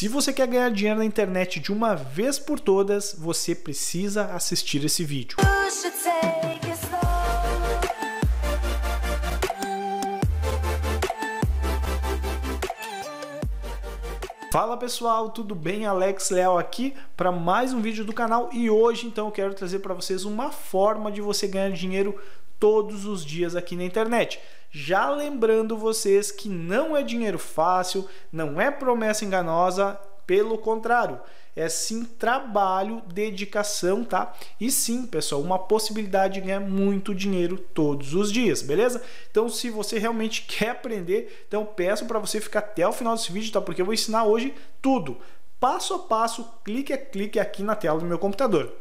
Se você quer ganhar dinheiro na internet de uma vez por todas, você precisa assistir esse vídeo. Fala pessoal, tudo bem? Alex Leal aqui para mais um vídeo do canal e hoje então eu quero trazer para vocês uma forma de você ganhar dinheiro todos os dias aqui na internet. Já lembrando vocês que não é dinheiro fácil, não é promessa enganosa, pelo contrário, é sim trabalho, dedicação, tá? E sim, pessoal, uma possibilidade de ganhar muito dinheiro todos os dias, beleza? Então, se você realmente quer aprender, então peço para você ficar até o final desse vídeo, tá? Porque eu vou ensinar hoje tudo, passo a passo, clique a é clique aqui na tela do meu computador.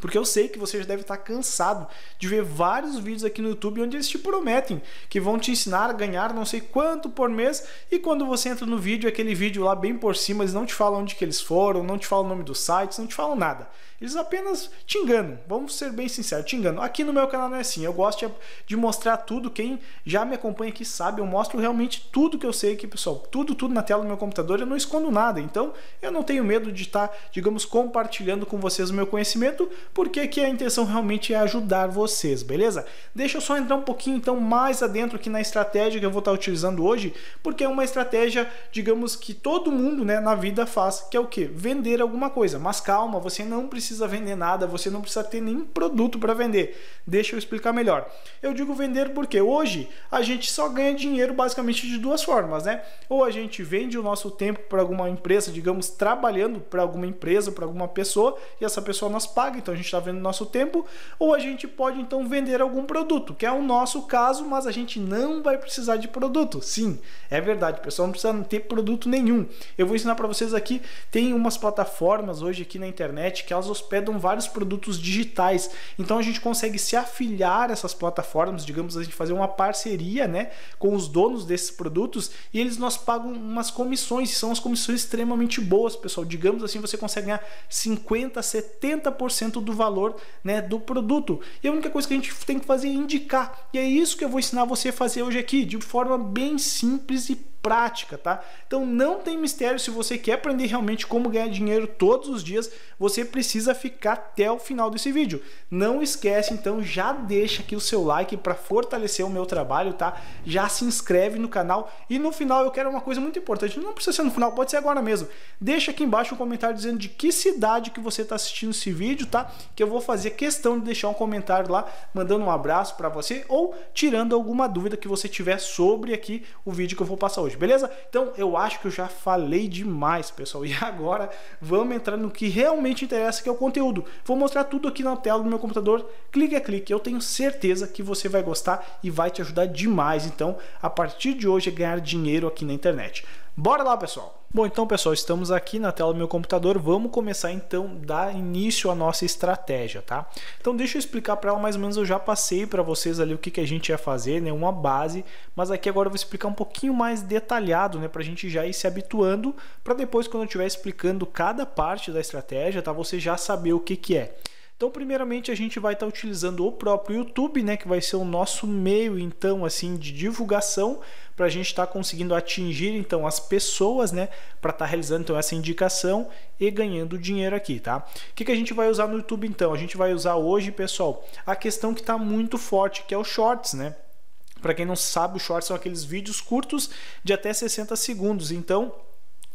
Porque eu sei que você já deve estar cansado de ver vários vídeos aqui no YouTube onde eles te prometem que vão te ensinar a ganhar não sei quanto por mês e quando você entra no vídeo, aquele vídeo lá bem por cima, eles não te falam onde que eles foram, não te falam o nome dos sites, não te falam nada. Eles apenas te enganam, vamos ser bem sinceros, te enganam. Aqui no meu canal não é assim, eu gosto de mostrar tudo, quem já me acompanha aqui sabe, eu mostro realmente tudo que eu sei aqui, pessoal. Tudo, tudo na tela do meu computador, eu não escondo nada. Então, eu não tenho medo de estar, tá, digamos, compartilhando com vocês o meu conhecimento, porque aqui a intenção realmente é ajudar vocês, beleza? Deixa eu só entrar um pouquinho então mais adentro aqui na estratégia que eu vou estar tá utilizando hoje, porque é uma estratégia, digamos, que todo mundo, né, na vida faz, que é o que? Vender alguma coisa. Mas calma, você não precisa precisa vender nada, você não precisa ter nenhum produto para vender. Deixa eu explicar melhor. Eu digo vender porque hoje a gente só ganha dinheiro basicamente de duas formas, né? Ou a gente vende o nosso tempo para alguma empresa, digamos, trabalhando para alguma empresa, para alguma pessoa, e essa pessoa nos paga, então a gente está vendo nosso tempo, ou a gente pode então vender algum produto, que é o nosso caso, mas a gente não vai precisar de produto. Sim, é verdade, pessoal, não precisa ter produto nenhum. Eu vou ensinar para vocês aqui, tem umas plataformas hoje aqui na internet que elas hospedam vários produtos digitais. Então a gente consegue se afiliar a essas plataformas, digamos, a gente fazer uma parceria né, com os donos desses produtos e eles nos pagam umas comissões, são as comissões extremamente boas, pessoal. Digamos assim, você consegue ganhar 50, 70% do valor né, do produto. E a única coisa que a gente tem que fazer é indicar. E é isso que eu vou ensinar você a fazer hoje aqui, de forma bem simples e prática, tá? Então não tem mistério se você quer aprender realmente como ganhar dinheiro todos os dias, você precisa ficar até o final desse vídeo. Não esquece então, já deixa aqui o seu like para fortalecer o meu trabalho, tá? Já se inscreve no canal e no final eu quero uma coisa muito importante, não precisa ser no final, pode ser agora mesmo. Deixa aqui embaixo um comentário dizendo de que cidade que você está assistindo esse vídeo, tá? Que eu vou fazer questão de deixar um comentário lá, mandando um abraço para você ou tirando alguma dúvida que você tiver sobre aqui o vídeo que eu vou passar hoje hoje, beleza? Então eu acho que eu já falei demais, pessoal. E agora vamos entrar no que realmente interessa, que é o conteúdo. Vou mostrar tudo aqui na tela do meu computador, clique a clique. Eu tenho certeza que você vai gostar e vai te ajudar demais. Então, a partir de hoje, é ganhar dinheiro aqui na internet. Bora lá, pessoal! Bom, então, pessoal, estamos aqui na tela do meu computador. Vamos começar, então, dar início à nossa estratégia, tá? Então, deixa eu explicar para ela mais ou menos. Eu já passei para vocês ali o que, que a gente ia fazer, né? Uma base, mas aqui agora eu vou explicar um pouquinho mais detalhado, né? Para a gente já ir se habituando, para depois, quando eu estiver explicando cada parte da estratégia, tá? Você já saber o que, que é. Então, primeiramente, a gente vai estar tá utilizando o próprio YouTube, né, que vai ser o nosso meio, então, assim, de divulgação para a gente estar tá conseguindo atingir, então, as pessoas, né, para estar tá realizando então essa indicação e ganhando dinheiro aqui, tá? O que, que a gente vai usar no YouTube, então? A gente vai usar hoje, pessoal, a questão que está muito forte, que é o Shorts, né? Para quem não sabe, os shorts são aqueles vídeos curtos de até 60 segundos. Então,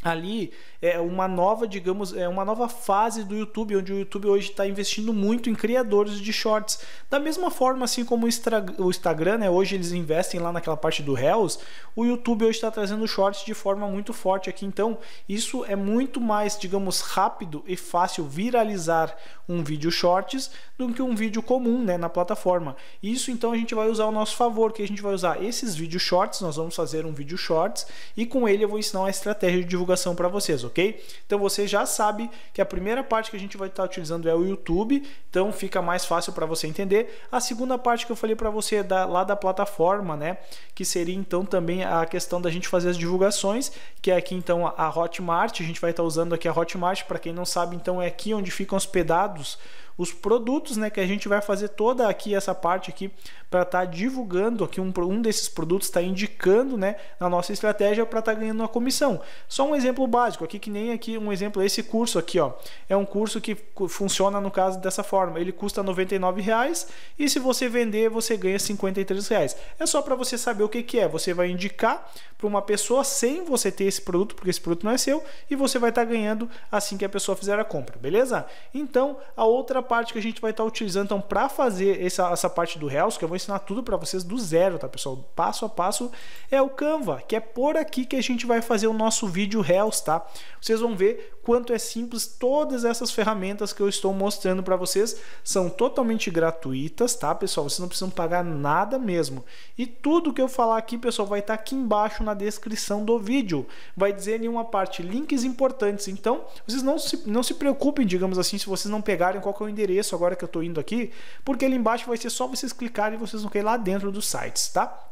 ali é uma nova, digamos, é uma nova fase do YouTube, onde o YouTube hoje está investindo muito em criadores de shorts. Da mesma forma, assim como o Instagram, né? Hoje eles investem lá naquela parte do Reels, o YouTube hoje está trazendo shorts de forma muito forte aqui. Então, isso é muito mais, digamos, rápido e fácil viralizar um vídeo shorts do que um vídeo comum né, na plataforma. Isso então a gente vai usar ao nosso favor, que a gente vai usar esses vídeos shorts, nós vamos fazer um vídeo shorts e com ele eu vou ensinar uma estratégia de divulgação para vocês, ok? Então você já sabe que a primeira parte que a gente vai estar tá utilizando é o YouTube, então fica mais fácil para você entender. A segunda parte que eu falei para você é da, lá da plataforma, né? Que seria então também a questão da gente fazer as divulgações, que é aqui então a Hotmart, a gente vai estar tá usando aqui a Hotmart, para quem não sabe, então é aqui onde ficam hospedados pecados os produtos, né, que a gente vai fazer toda aqui essa parte aqui para estar tá divulgando aqui um, um desses produtos está indicando, né, na nossa estratégia para estar tá ganhando uma comissão. Só um exemplo básico aqui que nem aqui um exemplo esse curso aqui, ó, é um curso que funciona no caso dessa forma. Ele custa 99 reais e se você vender você ganha 53 reais. É só para você saber o que que é. Você vai indicar para uma pessoa sem você ter esse produto, porque esse produto não é seu e você vai estar tá ganhando assim que a pessoa fizer a compra, beleza? Então a outra parte que a gente vai estar tá utilizando. Então, para fazer essa, essa parte do Hells, que eu vou ensinar tudo para vocês do zero, tá, pessoal? Passo a passo é o Canva, que é por aqui que a gente vai fazer o nosso vídeo Hells, tá? Vocês vão ver quanto é simples todas essas ferramentas que eu estou mostrando para vocês. São totalmente gratuitas, tá, pessoal? Vocês não precisam pagar nada mesmo. E tudo que eu falar aqui, pessoal, vai estar tá aqui embaixo na descrição do vídeo. Vai dizer em uma parte links importantes. Então, vocês não se, não se preocupem, digamos assim, se vocês não pegarem qual que é o endereço agora que eu estou indo aqui, porque ali embaixo vai ser só vocês clicarem e vocês vão cair lá dentro dos sites, tá?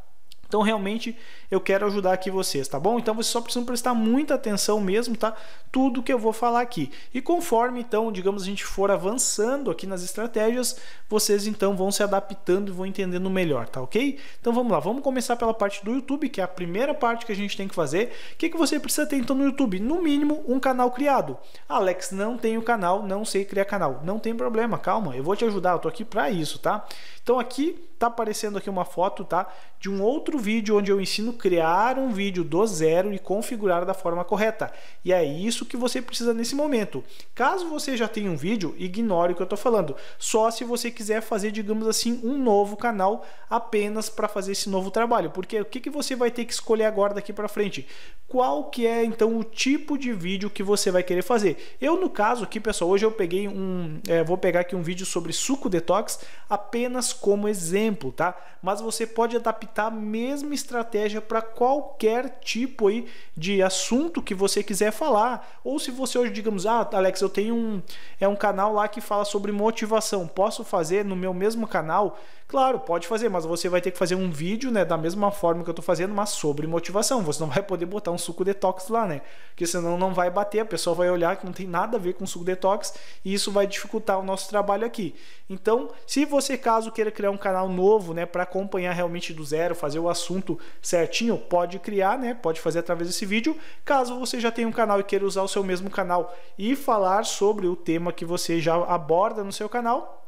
Então, realmente, eu quero ajudar aqui vocês, tá bom? Então, vocês só precisam prestar muita atenção mesmo, tá? Tudo que eu vou falar aqui. E conforme, então, digamos, a gente for avançando aqui nas estratégias, vocês, então, vão se adaptando e vão entendendo melhor, tá ok? Então, vamos lá. Vamos começar pela parte do YouTube, que é a primeira parte que a gente tem que fazer. O que, que você precisa ter, então, no YouTube? No mínimo, um canal criado. Alex, não tenho canal, não sei criar canal. Não tem problema, calma. Eu vou te ajudar, eu tô aqui para isso, tá? Então aqui está aparecendo aqui uma foto, tá? De um outro vídeo onde eu ensino criar um vídeo do zero e configurar da forma correta. E é isso que você precisa nesse momento. Caso você já tenha um vídeo, ignore o que eu estou falando. Só se você quiser fazer, digamos assim, um novo canal apenas para fazer esse novo trabalho. Porque o que, que você vai ter que escolher agora daqui para frente? Qual que é então o tipo de vídeo que você vai querer fazer? Eu no caso aqui, pessoal, hoje eu peguei um, é, vou pegar aqui um vídeo sobre suco detox apenas apenas como exemplo, tá? Mas você pode adaptar a mesma estratégia para qualquer tipo aí de assunto que você quiser falar. Ou se você hoje, digamos, ah, Alex, eu tenho um é um canal lá que fala sobre motivação, posso fazer no meu mesmo canal Claro, pode fazer, mas você vai ter que fazer um vídeo, né, da mesma forma que eu estou fazendo, mas sobre motivação. Você não vai poder botar um suco detox lá, né? Porque senão não vai bater, a pessoa vai olhar que não tem nada a ver com suco detox e isso vai dificultar o nosso trabalho aqui. Então, se você caso queira criar um canal novo, né, para acompanhar realmente do zero, fazer o assunto certinho, pode criar, né? Pode fazer através desse vídeo. Caso você já tenha um canal e queira usar o seu mesmo canal e falar sobre o tema que você já aborda no seu canal,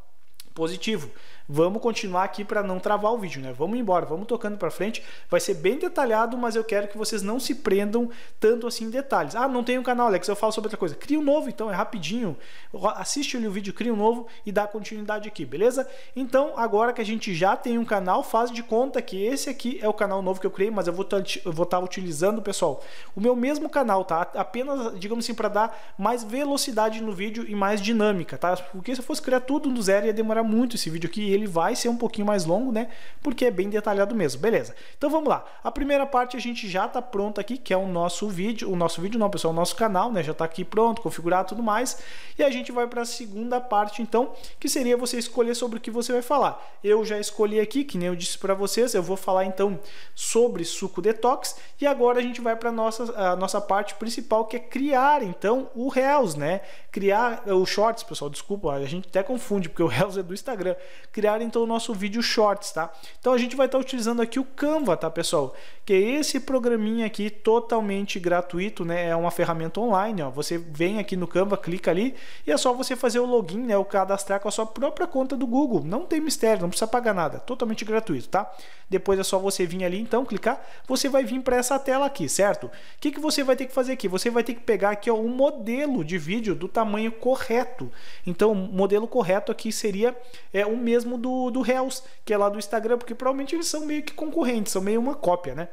positivo vamos continuar aqui para não travar o vídeo, né? Vamos embora, vamos tocando para frente. Vai ser bem detalhado, mas eu quero que vocês não se prendam tanto assim em detalhes. Ah, não tem um canal, Alex, eu falo sobre outra coisa. Cria um novo, então, é rapidinho. Assiste ali o vídeo, cria um novo e dá continuidade aqui, beleza? Então, agora que a gente já tem um canal, faz de conta que esse aqui é o canal novo que eu criei, mas eu vou tá estar tá utilizando, pessoal, o meu mesmo canal, tá? Apenas, digamos assim, para dar mais velocidade no vídeo e mais dinâmica, tá? Porque se eu fosse criar tudo do zero ia demorar muito esse vídeo aqui ele vai ser um pouquinho mais longo, né? Porque é bem detalhado mesmo. Beleza. Então vamos lá. A primeira parte a gente já tá pronta aqui, que é o nosso vídeo, o nosso vídeo não, pessoal, o nosso canal, né? Já tá aqui pronto, configurado tudo mais. E a gente vai para a segunda parte então, que seria você escolher sobre o que você vai falar. Eu já escolhi aqui, que nem eu disse para vocês, eu vou falar então sobre suco detox e agora a gente vai para nossa a nossa parte principal que é criar então o Reels, né? criar eh, os shorts, pessoal, desculpa, a gente até confunde, porque o Reels é do Instagram. Criar então o nosso vídeo shorts, tá? Então a gente vai estar utilizando aqui o Canva, tá, pessoal? Que é esse programinha aqui totalmente gratuito, né? É uma ferramenta online, ó. Você vem aqui no Canva, clica ali e é só você fazer o login, né, o cadastrar com a sua própria conta do Google. Não tem mistério, não precisa pagar nada, totalmente gratuito, tá? Depois é só você vir ali então, clicar, você vai vir para essa tela aqui, certo? O que que você vai ter que fazer aqui? Você vai ter que pegar aqui ó, um modelo de vídeo do tamanho tamanho correto. Então, o modelo correto aqui seria é, o mesmo do, do Hells, que é lá do Instagram, porque provavelmente eles são meio que concorrentes, são meio uma cópia, né?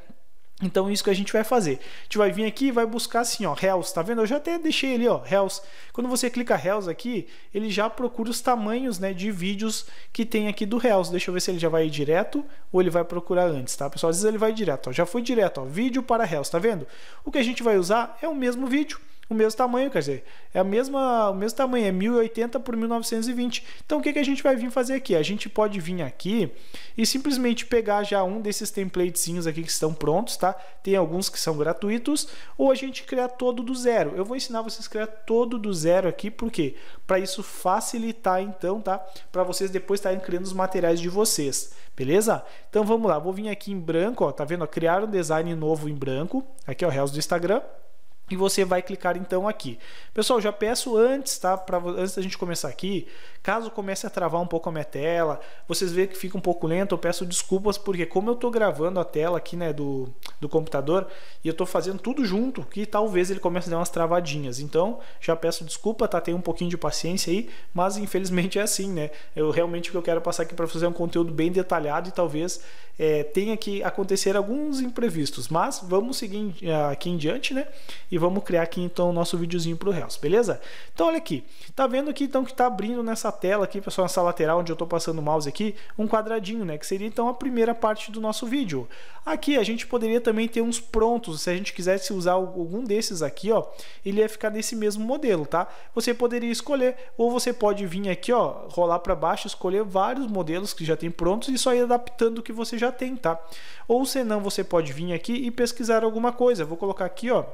Então, isso que a gente vai fazer. A gente vai vir aqui e vai buscar assim, ó, Hells, tá vendo? Eu já até deixei ali, ó, Hells. Quando você clica Hells aqui, ele já procura os tamanhos, né, de vídeos que tem aqui do Hells. Deixa eu ver se ele já vai direto ou ele vai procurar antes, tá, pessoal? Às vezes ele vai direto, ó, já foi direto, ó, vídeo para Hells, tá vendo? O que a gente vai usar é o mesmo vídeo, o mesmo tamanho, quer dizer, é a mesma, o mesmo tamanho, é 1080 por 1920. Então o que, que a gente vai vir fazer aqui? A gente pode vir aqui e simplesmente pegar já um desses templatezinhos aqui que estão prontos, tá? Tem alguns que são gratuitos, ou a gente criar todo do zero. Eu vou ensinar vocês a criar todo do zero aqui, por quê? Para isso facilitar então, tá? Para vocês depois estarem criando os materiais de vocês, beleza? Então vamos lá, vou vir aqui em branco, ó, tá vendo? a criar um design novo em branco, aqui é o Reels do Instagram. E você vai clicar então aqui. Pessoal, já peço antes, tá? Pra, antes da gente começar aqui, caso comece a travar um pouco a minha tela, vocês veem que fica um pouco lento, eu peço desculpas, porque como eu tô gravando a tela aqui, né, do, do computador, e eu tô fazendo tudo junto, que talvez ele comece a dar umas travadinhas. Então, já peço desculpa, tá? Tenha um pouquinho de paciência aí, mas infelizmente é assim, né? Eu realmente o que eu quero passar aqui para fazer é um conteúdo bem detalhado e talvez é, tenha que acontecer alguns imprevistos. Mas vamos seguir ah, aqui em diante, né? E vamos criar aqui então o nosso videozinho para o Reels, beleza? Então olha aqui, tá vendo aqui então que tá abrindo nessa tela aqui, pessoal, nessa lateral onde eu estou passando o mouse aqui, um quadradinho, né, que seria então a primeira parte do nosso vídeo. Aqui a gente poderia também ter uns prontos, se a gente quisesse usar algum desses aqui, ó, ele ia ficar nesse mesmo modelo, tá? Você poderia escolher, ou você pode vir aqui, ó, rolar para baixo, escolher vários modelos que já tem prontos e só ir adaptando o que você já tem, tá? Ou senão você pode vir aqui e pesquisar alguma coisa. Vou colocar aqui, ó,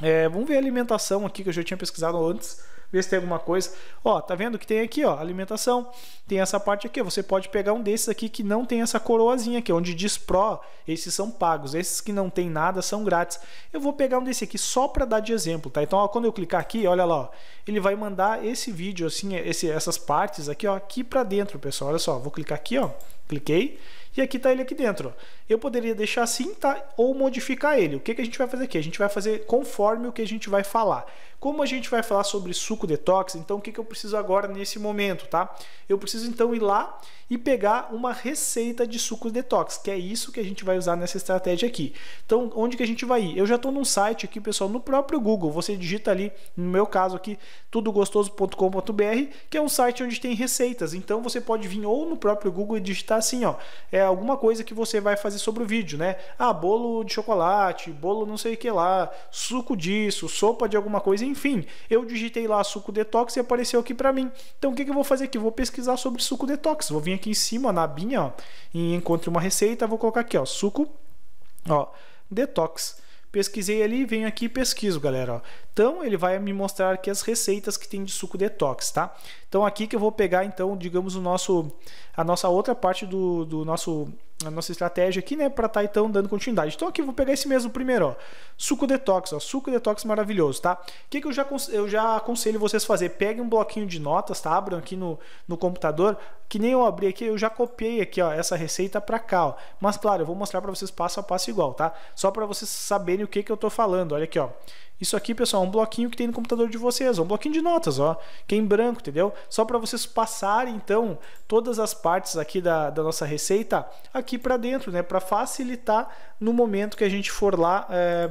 é, vamos ver a alimentação aqui que eu já tinha pesquisado antes, ver se tem alguma coisa. Ó, tá vendo que tem aqui, ó, alimentação. Tem essa parte aqui, você pode pegar um desses aqui que não tem essa coroazinha aqui, onde diz pro, esses são pagos. Esses que não tem nada são grátis. Eu vou pegar um desse aqui só para dar de exemplo, tá? Então, ó, quando eu clicar aqui, olha lá, ó, ele vai mandar esse vídeo assim, esse, essas partes aqui, ó, aqui para dentro, pessoal. Olha só, vou clicar aqui, ó. Cliquei e aqui está ele aqui dentro. Eu poderia deixar assim, tá? Ou modificar ele. O que, que a gente vai fazer aqui? A gente vai fazer conforme o que a gente vai falar. Como a gente vai falar sobre suco detox, então o que, que eu preciso agora nesse momento, tá? Eu preciso então ir lá e pegar uma receita de suco detox, que é isso que a gente vai usar nessa estratégia aqui. Então, onde que a gente vai ir? Eu já estou num site aqui, pessoal, no próprio Google. Você digita ali, no meu caso aqui, tudogostoso.com.br, que é um site onde tem receitas. Então, você pode vir ou no próprio Google e digitar assim, ó, é alguma coisa que você vai fazer sobre o vídeo, né? Ah, bolo de chocolate, bolo não sei o que lá, suco disso, sopa de alguma coisa, enfim, eu digitei lá suco detox e apareceu aqui para mim. Então o que, que eu vou fazer aqui? Vou pesquisar sobre suco detox. Vou vir aqui em cima na abinha ó, e encontro uma receita. Vou colocar aqui, ó, suco ó, detox. Pesquisei ali, venho aqui e pesquiso, galera. Então ele vai me mostrar aqui as receitas que tem de suco detox, tá? Então aqui que eu vou pegar então, digamos o nosso a nossa outra parte do, do nosso a nossa estratégia aqui, né, para estar tá, então dando continuidade. Então aqui eu vou pegar esse mesmo primeiro, ó, suco detox, ó, suco detox maravilhoso, tá? O que, que eu já eu já aconselho vocês fazer? Peguem um bloquinho de notas, tá? Abram aqui no, no computador, que nem eu abri aqui, eu já copiei aqui, ó, essa receita para cá, ó. Mas claro, eu vou mostrar para vocês passo a passo igual, tá? Só para vocês saberem o que que eu tô falando. Olha aqui, ó. Isso aqui, pessoal, é um bloquinho que tem no computador de vocês, é um bloquinho de notas, ó, que é em branco, entendeu? Só para vocês passarem, então, todas as partes aqui da, da nossa receita aqui para dentro, né? Para facilitar no momento que a gente for lá, é,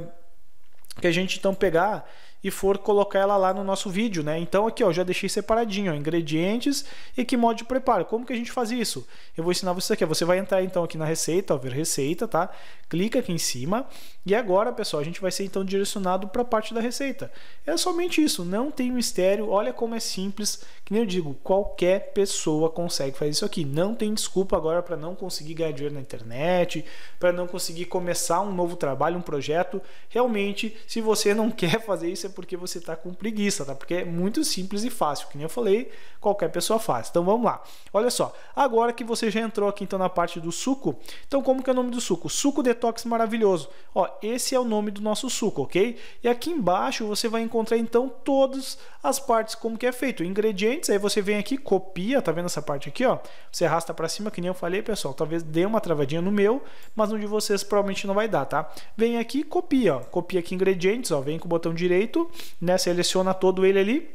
que a gente, então, pegar e for colocar ela lá no nosso vídeo, né? Então aqui, ó, já deixei separadinho, ó, ingredientes e que modo de preparo. Como que a gente faz isso? Eu vou ensinar você aqui. Você vai entrar então aqui na receita, ó, ver receita, tá? Clica aqui em cima e agora, pessoal, a gente vai ser então direcionado para a parte da receita. É somente isso, não tem mistério. Olha como é simples, que nem eu digo, qualquer pessoa consegue fazer isso aqui. Não tem desculpa agora para não conseguir ganhar dinheiro na internet, para não conseguir começar um novo trabalho, um projeto. Realmente, se você não quer fazer isso, é porque você está com preguiça, tá? Porque é muito simples e fácil, que nem eu falei, qualquer pessoa faz. Então vamos lá. Olha só, agora que você já entrou aqui então na parte do suco, então como que é o nome do suco? Suco Detox Maravilhoso. Ó, esse é o nome do nosso suco, ok? E aqui embaixo você vai encontrar então todas as partes como que é feito, ingredientes, aí você vem aqui, copia, tá vendo essa parte aqui, ó? Você arrasta para cima, que nem eu falei, pessoal, talvez dê uma travadinha no meu, mas no de vocês provavelmente não vai dar, tá? Vem aqui, copia, ó. Copia aqui ingredientes, ó, vem com o botão direito exemplo, né? seleciona todo ele ali,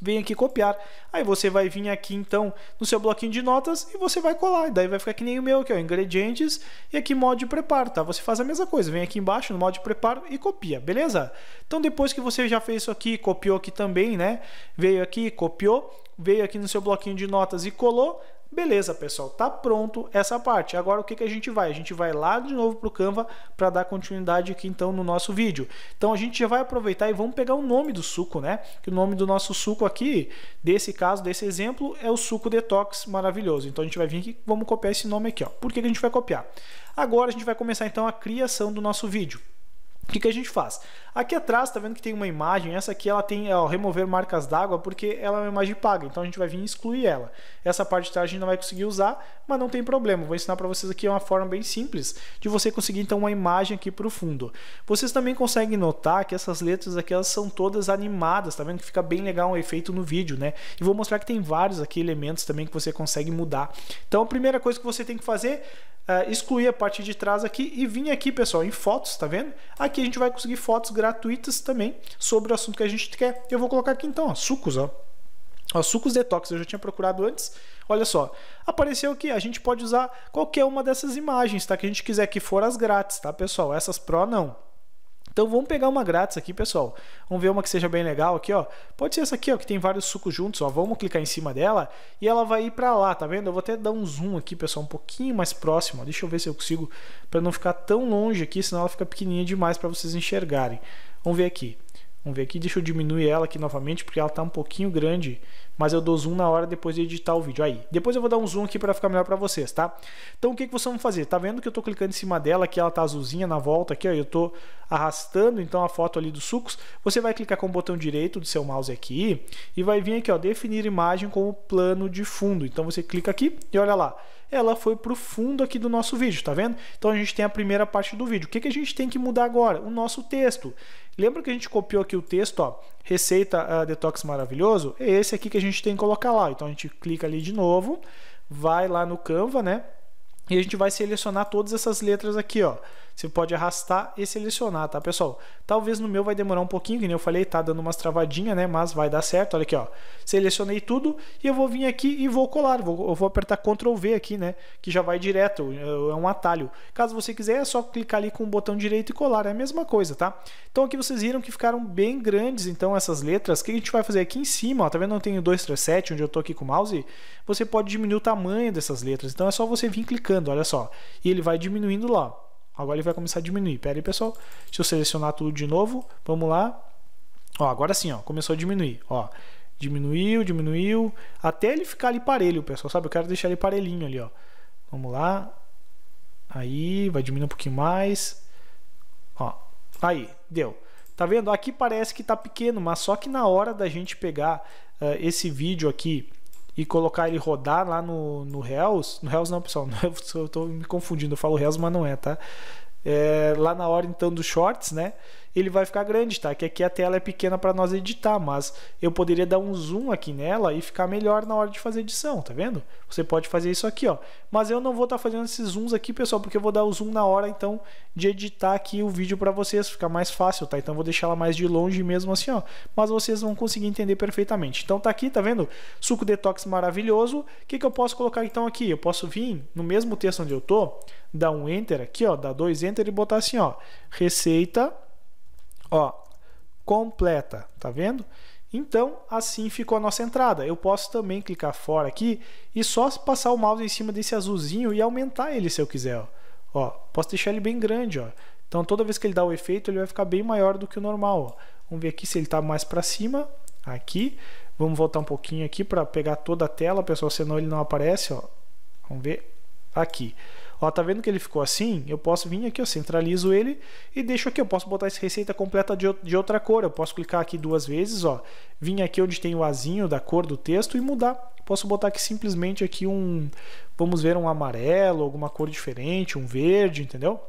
vem aqui copiar. Aí você vai vir aqui então no seu bloquinho de notas e você vai colar. Daí vai ficar que nem o meu aqui, ó, ingredientes e aqui modo de preparo, tá? Você faz a mesma coisa, vem aqui embaixo no modo de preparo e copia, beleza? Então depois que você já fez isso aqui, copiou aqui também, né? Veio aqui, copiou, veio aqui no seu bloquinho de notas e colou, Beleza, pessoal, tá pronto essa parte. Agora o que, que a gente vai? A gente vai lá de novo para o Canva para dar continuidade aqui então no nosso vídeo. Então a gente já vai aproveitar e vamos pegar o nome do suco, né? Que o nome do nosso suco aqui, desse caso, desse exemplo, é o suco detox maravilhoso. Então a gente vai vir aqui, vamos copiar esse nome aqui, ó. Por que, que a gente vai copiar? Agora a gente vai começar então a criação do nosso vídeo. O que, que a gente faz? Aqui atrás, tá vendo que tem uma imagem, essa aqui ela tem é, ó, remover marcas d'água porque ela é uma imagem paga, então a gente vai vir excluir ela. Essa parte de trás a gente não vai conseguir usar, mas não tem problema, vou ensinar para vocês aqui uma forma bem simples de você conseguir então uma imagem aqui para o fundo. Vocês também conseguem notar que essas letras aqui elas são todas animadas, tá vendo que fica bem legal um efeito no vídeo, né? E vou mostrar que tem vários aqui elementos também que você consegue mudar. Então a primeira coisa que você tem que fazer Uh, excluir a parte de trás aqui e vim aqui, pessoal, em fotos, tá vendo? Aqui a gente vai conseguir fotos gratuitas também sobre o assunto que a gente quer. Eu vou colocar aqui então, ó, sucos, ó. ó. sucos detox, eu já tinha procurado antes. Olha só, apareceu aqui, a gente pode usar qualquer uma dessas imagens, tá? Que a gente quiser que for as grátis, tá, pessoal? Essas pró não. Então vamos pegar uma grátis aqui, pessoal. Vamos ver uma que seja bem legal aqui, ó. Pode ser essa aqui, ó, que tem vários sucos juntos, ó. Vamos clicar em cima dela e ela vai ir para lá, tá vendo? Eu vou até dar um zoom aqui, pessoal, um pouquinho mais próximo. Ó. Deixa eu ver se eu consigo para não ficar tão longe aqui, senão ela fica pequenininha demais para vocês enxergarem. Vamos ver aqui. Vamos ver aqui, deixa eu diminuir ela aqui novamente, porque ela está um pouquinho grande, mas eu dou zoom na hora depois de editar o vídeo. Aí, depois eu vou dar um zoom aqui para ficar melhor para vocês, tá? Então o que, que vocês vão fazer? Tá vendo que eu estou clicando em cima dela, que ela está azulzinha na volta aqui, ó, eu estou arrastando então a foto ali dos sucos. Você vai clicar com o botão direito do seu mouse aqui e vai vir aqui, ó, definir imagem como plano de fundo. Então você clica aqui e olha lá, ela foi para o fundo aqui do nosso vídeo, tá vendo? Então a gente tem a primeira parte do vídeo. O que, que a gente tem que mudar agora? O nosso texto. Lembra que a gente copiou aqui o texto, ó, receita uh, detox maravilhoso? É esse aqui que a gente tem que colocar lá. Então a gente clica ali de novo, vai lá no Canva, né? E a gente vai selecionar todas essas letras aqui, ó. Você pode arrastar e selecionar, tá, pessoal? Talvez no meu vai demorar um pouquinho, que nem eu falei, tá dando umas travadinhas, né? Mas vai dar certo. Olha aqui, ó. Selecionei tudo e eu vou vir aqui e vou colar. Vou, eu vou apertar Ctrl V aqui, né? Que já vai direto, é, é um atalho. Caso você quiser, é só clicar ali com o botão direito e colar. É a mesma coisa, tá? Então aqui vocês viram que ficaram bem grandes, então, essas letras. O que a gente vai fazer aqui em cima, ó? Tá vendo? Eu tenho 237, onde eu tô aqui com o mouse. Você pode diminuir o tamanho dessas letras. Então é só você vir clicando, olha só. E ele vai diminuindo lá. Agora ele vai começar a diminuir. Pera aí, pessoal. Deixa eu selecionar tudo de novo. Vamos lá. Ó, agora sim, ó, começou a diminuir. Ó, diminuiu, diminuiu, até ele ficar ali parelho, pessoal, sabe? Eu quero deixar ele parelhinho ali, ó. Vamos lá. Aí, vai diminuir um pouquinho mais. Ó, aí, deu. Tá vendo? Aqui parece que tá pequeno, mas só que na hora da gente pegar uh, esse vídeo aqui e colocar ele rodar lá no, no Hells. No Hells não, pessoal, não, eu tô me confundindo, eu falo Hells, mas não é, tá? É, lá na hora então dos shorts, né? ele vai ficar grande, tá? Que aqui a tela é pequena para nós editar, mas eu poderia dar um zoom aqui nela e ficar melhor na hora de fazer edição, tá vendo? Você pode fazer isso aqui, ó. Mas eu não vou estar tá fazendo esses zooms aqui, pessoal, porque eu vou dar o zoom na hora, então, de editar aqui o vídeo para vocês, fica mais fácil, tá? Então, vou deixar ela mais de longe mesmo assim, ó. Mas vocês vão conseguir entender perfeitamente. Então, tá aqui, tá vendo? Suco detox maravilhoso. O que, que eu posso colocar então aqui? Eu posso vir no mesmo texto onde eu tô, dar um enter aqui, ó, dar dois enter e botar assim, ó, receita Ó, completa, tá vendo? Então, assim ficou a nossa entrada. Eu posso também clicar fora aqui e só passar o mouse em cima desse azulzinho e aumentar ele se eu quiser. Ó. ó posso deixar ele bem grande. Ó. Então, toda vez que ele dá o efeito, ele vai ficar bem maior do que o normal. Ó. Vamos ver aqui se ele está mais para cima. Aqui. Vamos voltar um pouquinho aqui para pegar toda a tela, pessoal, senão ele não aparece. Ó. Vamos ver aqui. Ó, tá vendo que ele ficou assim? Eu posso vir aqui, eu centralizo ele e deixo aqui. Eu posso botar essa receita completa de, de outra cor. Eu posso clicar aqui duas vezes, ó. Vim aqui onde tem o azinho da cor do texto e mudar. Posso botar aqui simplesmente aqui um, vamos ver, um amarelo, alguma cor diferente, um verde, entendeu?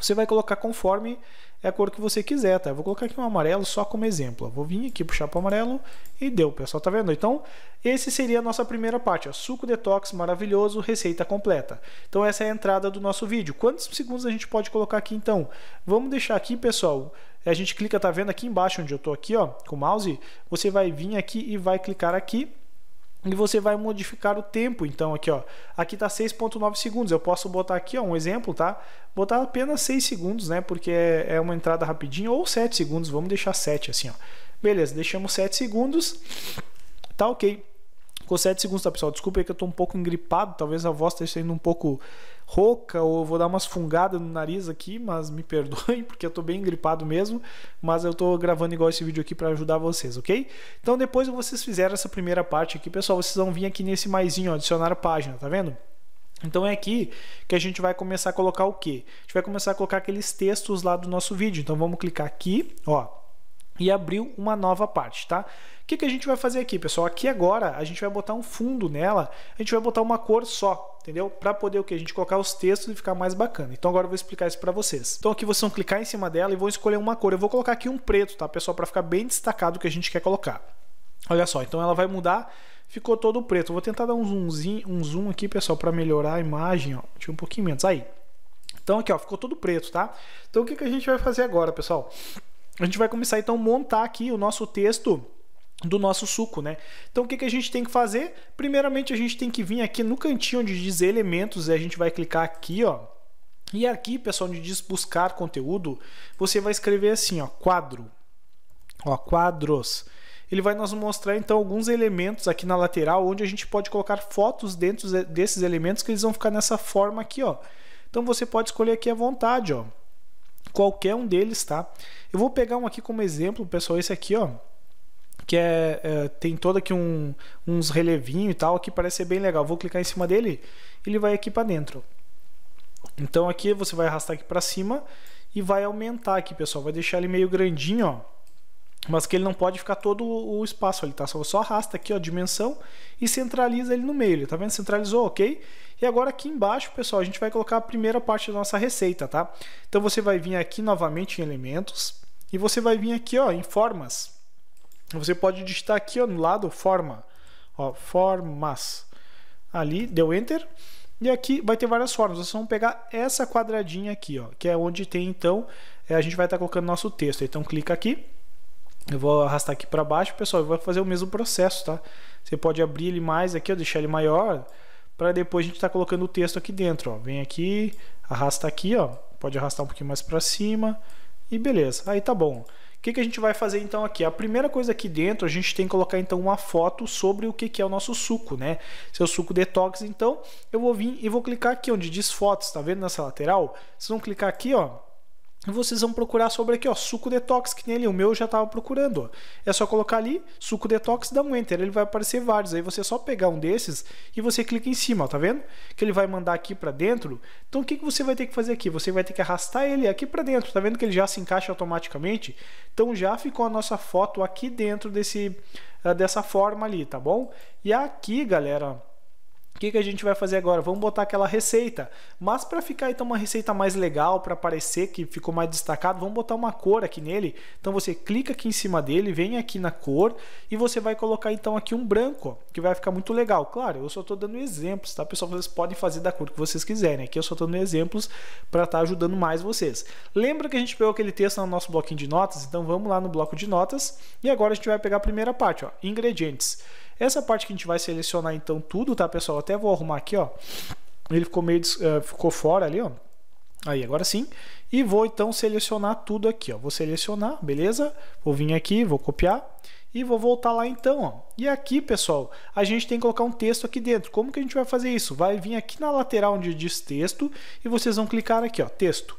Você vai colocar conforme é a cor que você quiser, tá? Eu vou colocar aqui um amarelo só como exemplo. Eu vou vir aqui puxar para o amarelo e deu, pessoal, tá vendo? Então, esse seria a nossa primeira parte, ó. Suco detox maravilhoso, receita completa. Então, essa é a entrada do nosso vídeo. Quantos segundos a gente pode colocar aqui então? Vamos deixar aqui, pessoal. A gente clica, tá vendo aqui embaixo onde eu tô aqui, ó, com o mouse, você vai vir aqui e vai clicar aqui e você vai modificar o tempo. Então aqui, ó, aqui tá 6.9 segundos. Eu posso botar aqui, ó, um exemplo, tá? Botar apenas 6 segundos, né? Porque é uma entrada rapidinha ou 7 segundos. Vamos deixar 7 assim, ó. Beleza, deixamos 7 segundos. Tá OK. Ficou 7 segundos, tá, pessoal? Desculpa aí que eu tô um pouco engripado, talvez a voz esteja sendo um pouco rouca ou vou dar umas fungadas no nariz aqui, mas me perdoem porque eu tô bem gripado mesmo, mas eu tô gravando igual esse vídeo aqui para ajudar vocês, ok? Então depois que vocês fizeram essa primeira parte aqui, pessoal, vocês vão vir aqui nesse maisinho, ó, adicionar página, tá vendo? Então é aqui que a gente vai começar a colocar o quê? A gente vai começar a colocar aqueles textos lá do nosso vídeo. Então vamos clicar aqui, ó, e abriu uma nova parte, tá? que, que a gente vai fazer aqui, pessoal? Aqui agora a gente vai botar um fundo nela, a gente vai botar uma cor só, entendeu? Para poder o que? A gente colocar os textos e ficar mais bacana. Então agora eu vou explicar isso para vocês. Então aqui vocês vão clicar em cima dela e vão escolher uma cor. Eu vou colocar aqui um preto, tá, pessoal? Para ficar bem destacado o que a gente quer colocar. Olha só, então ela vai mudar, ficou todo preto. vou tentar dar um, zoomzinho, um zoom aqui, pessoal, para melhorar a imagem, ó. Tinha um pouquinho menos, aí. Então aqui, ó, ficou todo preto, tá? Então o que, que a gente vai fazer agora, pessoal? A gente vai começar então a montar aqui o nosso texto do nosso suco, né? Então o que, que a gente tem que fazer? Primeiramente a gente tem que vir aqui no cantinho onde diz elementos, e a gente vai clicar aqui, ó. E aqui, pessoal, onde diz buscar conteúdo, você vai escrever assim, ó, quadro. Ó, quadros. Ele vai nos mostrar então alguns elementos aqui na lateral onde a gente pode colocar fotos dentro desses elementos que eles vão ficar nessa forma aqui, ó. Então você pode escolher aqui à vontade, ó. Qualquer um deles, tá? Eu vou pegar um aqui como exemplo, pessoal, esse aqui, ó que é, é, tem todo aqui um, uns relevinhos e tal, que parece ser bem legal. Vou clicar em cima dele, ele vai aqui para dentro. Então aqui você vai arrastar aqui para cima e vai aumentar aqui, pessoal. Vai deixar ele meio grandinho, ó. Mas que ele não pode ficar todo o espaço ali, tá? Só, só arrasta aqui, ó, dimensão e centraliza ele no meio. Tá vendo? Centralizou, ok? E agora aqui embaixo, pessoal, a gente vai colocar a primeira parte da nossa receita, tá? Então você vai vir aqui novamente em elementos e você vai vir aqui, ó, em formas. Você pode digitar aqui ó, no lado forma, ó, formas. Ali deu enter e aqui vai ter várias formas. Vocês vão pegar essa quadradinha aqui, ó, que é onde tem então é, a gente vai estar tá colocando nosso texto. Então clica aqui. Eu vou arrastar aqui para baixo, pessoal. Eu vou fazer o mesmo processo, tá? Você pode abrir ele mais aqui, ó, deixar ele maior, para depois a gente estar tá colocando o texto aqui dentro. Ó. Vem aqui, arrasta aqui, ó. Pode arrastar um pouquinho mais para cima e beleza. Aí tá bom. O que, que a gente vai fazer então aqui? A primeira coisa aqui dentro, a gente tem que colocar então uma foto sobre o que, que é o nosso suco, né? Seu suco detox, então eu vou vir e vou clicar aqui onde diz fotos, tá vendo nessa lateral? Vocês vão clicar aqui, ó, vocês vão procurar sobre aqui, ó, suco detox, que nem ali, o meu eu já estava procurando, ó. É só colocar ali, suco detox, dá um enter, ele vai aparecer vários, aí você é só pegar um desses e você clica em cima, ó, tá vendo? Que ele vai mandar aqui para dentro. Então o que, que você vai ter que fazer aqui? Você vai ter que arrastar ele aqui para dentro, tá vendo que ele já se encaixa automaticamente? Então já ficou a nossa foto aqui dentro desse, ah, dessa forma ali, tá bom? E aqui, galera que, que a gente vai fazer agora? Vamos botar aquela receita. Mas para ficar então uma receita mais legal, para parecer que ficou mais destacado, vamos botar uma cor aqui nele. Então você clica aqui em cima dele, vem aqui na cor e você vai colocar então aqui um branco, que vai ficar muito legal. Claro, eu só estou dando exemplos, tá pessoal? Vocês podem fazer da cor que vocês quiserem. Aqui eu só estou dando exemplos para estar tá ajudando mais vocês. Lembra que a gente pegou aquele texto no nosso bloquinho de notas? Então vamos lá no bloco de notas e agora a gente vai pegar a primeira parte, ó, ingredientes. Essa parte que a gente vai selecionar então tudo, tá, pessoal? Até vou arrumar aqui, ó. Ele ficou meio uh, ficou fora ali, ó. Aí, agora sim. E vou então selecionar tudo aqui, ó. Vou selecionar, beleza? Vou vir aqui, vou copiar e vou voltar lá então, ó. E aqui, pessoal, a gente tem que colocar um texto aqui dentro. Como que a gente vai fazer isso? Vai vir aqui na lateral onde diz texto e vocês vão clicar aqui, ó, texto.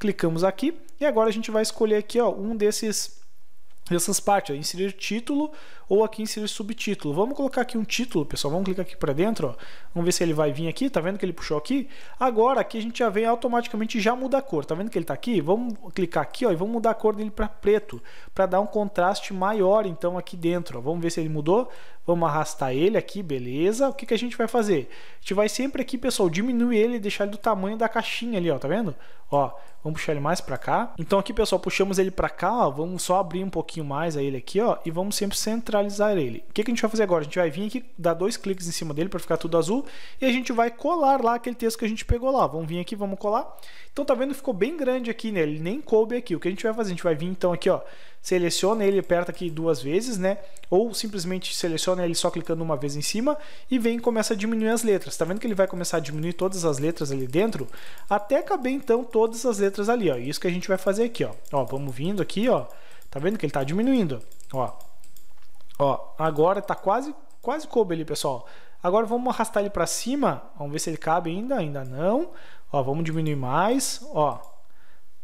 Clicamos aqui e agora a gente vai escolher aqui, ó, um desses dessas partes, ó, inserir título, ou aqui inserir subtítulo. Vamos colocar aqui um título, pessoal. Vamos clicar aqui para dentro, ó. Vamos ver se ele vai vir aqui. Tá vendo que ele puxou aqui? Agora aqui a gente já vem automaticamente já muda a cor. Tá vendo que ele tá aqui? Vamos clicar aqui, ó, e vamos mudar a cor dele para preto, para dar um contraste maior então aqui dentro, ó. Vamos ver se ele mudou. Vamos arrastar ele aqui, beleza? O que que a gente vai fazer? A gente vai sempre aqui, pessoal, diminuir ele e deixar ele do tamanho da caixinha ali, ó, tá vendo? Ó, vamos puxar ele mais para cá. Então aqui, pessoal, puxamos ele para cá, ó. Vamos só abrir um pouquinho mais a ele aqui, ó, e vamos sempre centrar centralizar ele. O que, que a gente vai fazer agora? A gente vai vir aqui, dar dois cliques em cima dele para ficar tudo azul e a gente vai colar lá aquele texto que a gente pegou lá. Vamos vir aqui, vamos colar. Então tá vendo, ficou bem grande aqui, né? Ele nem coube aqui. O que a gente vai fazer? A gente vai vir então aqui, ó, seleciona ele, aperta aqui duas vezes, né? Ou simplesmente seleciona ele só clicando uma vez em cima e vem e começa a diminuir as letras. Tá vendo que ele vai começar a diminuir todas as letras ali dentro até caber então todas as letras ali, ó. Isso que a gente vai fazer aqui, ó. Ó, vamos vindo aqui, ó. Tá vendo que ele está diminuindo, ó. Ó, agora tá quase, quase coube ali, pessoal. Agora vamos arrastar ele para cima. Vamos ver se ele cabe ainda. Ainda não. Ó, vamos diminuir mais. Ó,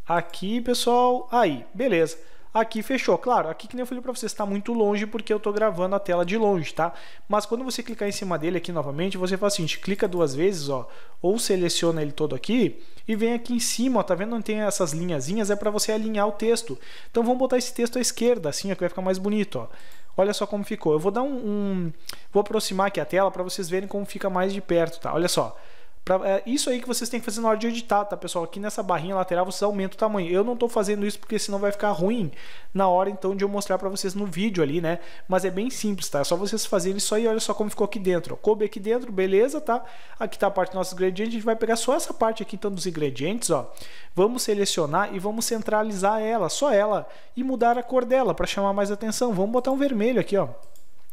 aqui, pessoal. Aí, beleza. Aqui fechou. Claro, aqui que nem eu falei para vocês, está muito longe porque eu estou gravando a tela de longe, tá? Mas quando você clicar em cima dele aqui novamente, você faz o seguinte, clica duas vezes, ó, ou seleciona ele todo aqui e vem aqui em cima, ó, tá vendo onde tem essas linhazinhas? É para você alinhar o texto. Então vamos botar esse texto à esquerda, assim, ó, que vai ficar mais bonito, ó. Olha só como ficou. Eu vou dar um, um vou aproximar aqui a tela para vocês verem como fica mais de perto, tá? Olha só. Pra, é isso aí que vocês têm que fazer na hora de editar, tá, pessoal? Aqui nessa barrinha lateral vocês aumentam o tamanho. Eu não estou fazendo isso porque senão vai ficar ruim na hora então de eu mostrar para vocês no vídeo ali, né? Mas é bem simples, tá? É só vocês fazerem isso aí, olha só como ficou aqui dentro. Ó. Coube aqui dentro, beleza, tá? Aqui está a parte dos nossos ingredientes, a gente vai pegar só essa parte aqui então dos ingredientes, ó. Vamos selecionar e vamos centralizar ela, só ela, e mudar a cor dela para chamar mais atenção. Vamos botar um vermelho aqui, ó.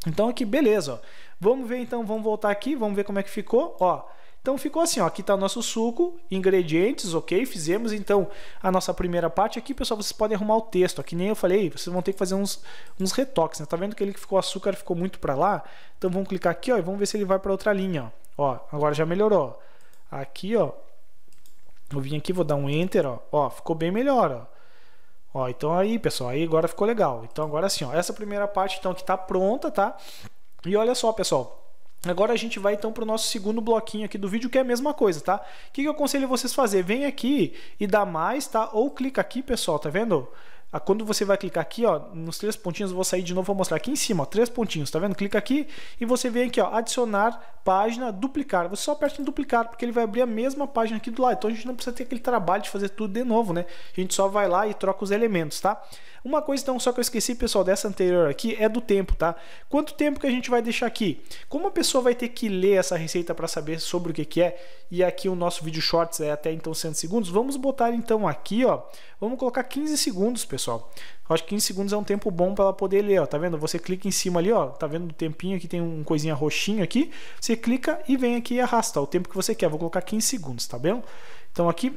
Então aqui, beleza, ó. Vamos ver então, vamos voltar aqui, vamos ver como é que ficou, ó. Então ficou assim, ó, aqui está o nosso suco, ingredientes, ok? Fizemos então a nossa primeira parte aqui, pessoal, vocês podem arrumar o texto, ó, que nem eu falei, vocês vão ter que fazer uns, uns retoques, né? Tá vendo que ele que ficou açúcar ficou muito para lá? Então vamos clicar aqui, ó, e vamos ver se ele vai para outra linha, ó. ó. agora já melhorou. Aqui, ó, eu vim aqui, vou dar um enter, ó, ó ficou bem melhor, ó. Ó, então aí, pessoal, aí agora ficou legal. Então agora sim, ó, essa primeira parte então que tá pronta, tá? E olha só, pessoal, Agora a gente vai então para o nosso segundo bloquinho aqui do vídeo, que é a mesma coisa, tá? O que, que eu aconselho vocês fazer? Vem aqui e dá mais, tá? Ou clica aqui, pessoal, tá vendo? Ah, quando você vai clicar aqui, ó, nos três pontinhos, vou sair de novo, vou mostrar aqui em cima, ó, três pontinhos, tá vendo? Clica aqui e você vem aqui, ó, adicionar página, duplicar. Você só aperta em duplicar, porque ele vai abrir a mesma página aqui do lado. Então a gente não precisa ter aquele trabalho de fazer tudo de novo, né? A gente só vai lá e troca os elementos, tá? Uma coisa então só que eu esqueci, pessoal, dessa anterior aqui é do tempo, tá? Quanto tempo que a gente vai deixar aqui? Como a pessoa vai ter que ler essa receita para saber sobre o que, que é? E aqui o nosso vídeo shorts é até então 100 segundos. Vamos botar então aqui, ó. Vamos colocar 15 segundos, pessoal. Eu acho que 15 segundos é um tempo bom para ela poder ler, ó. Tá vendo? Você clica em cima ali, ó. Tá vendo o tempinho aqui tem um coisinha roxinho aqui. Você clica e vem aqui e arrasta ó, o tempo que você quer. Vou colocar 15 segundos, tá bem? Então aqui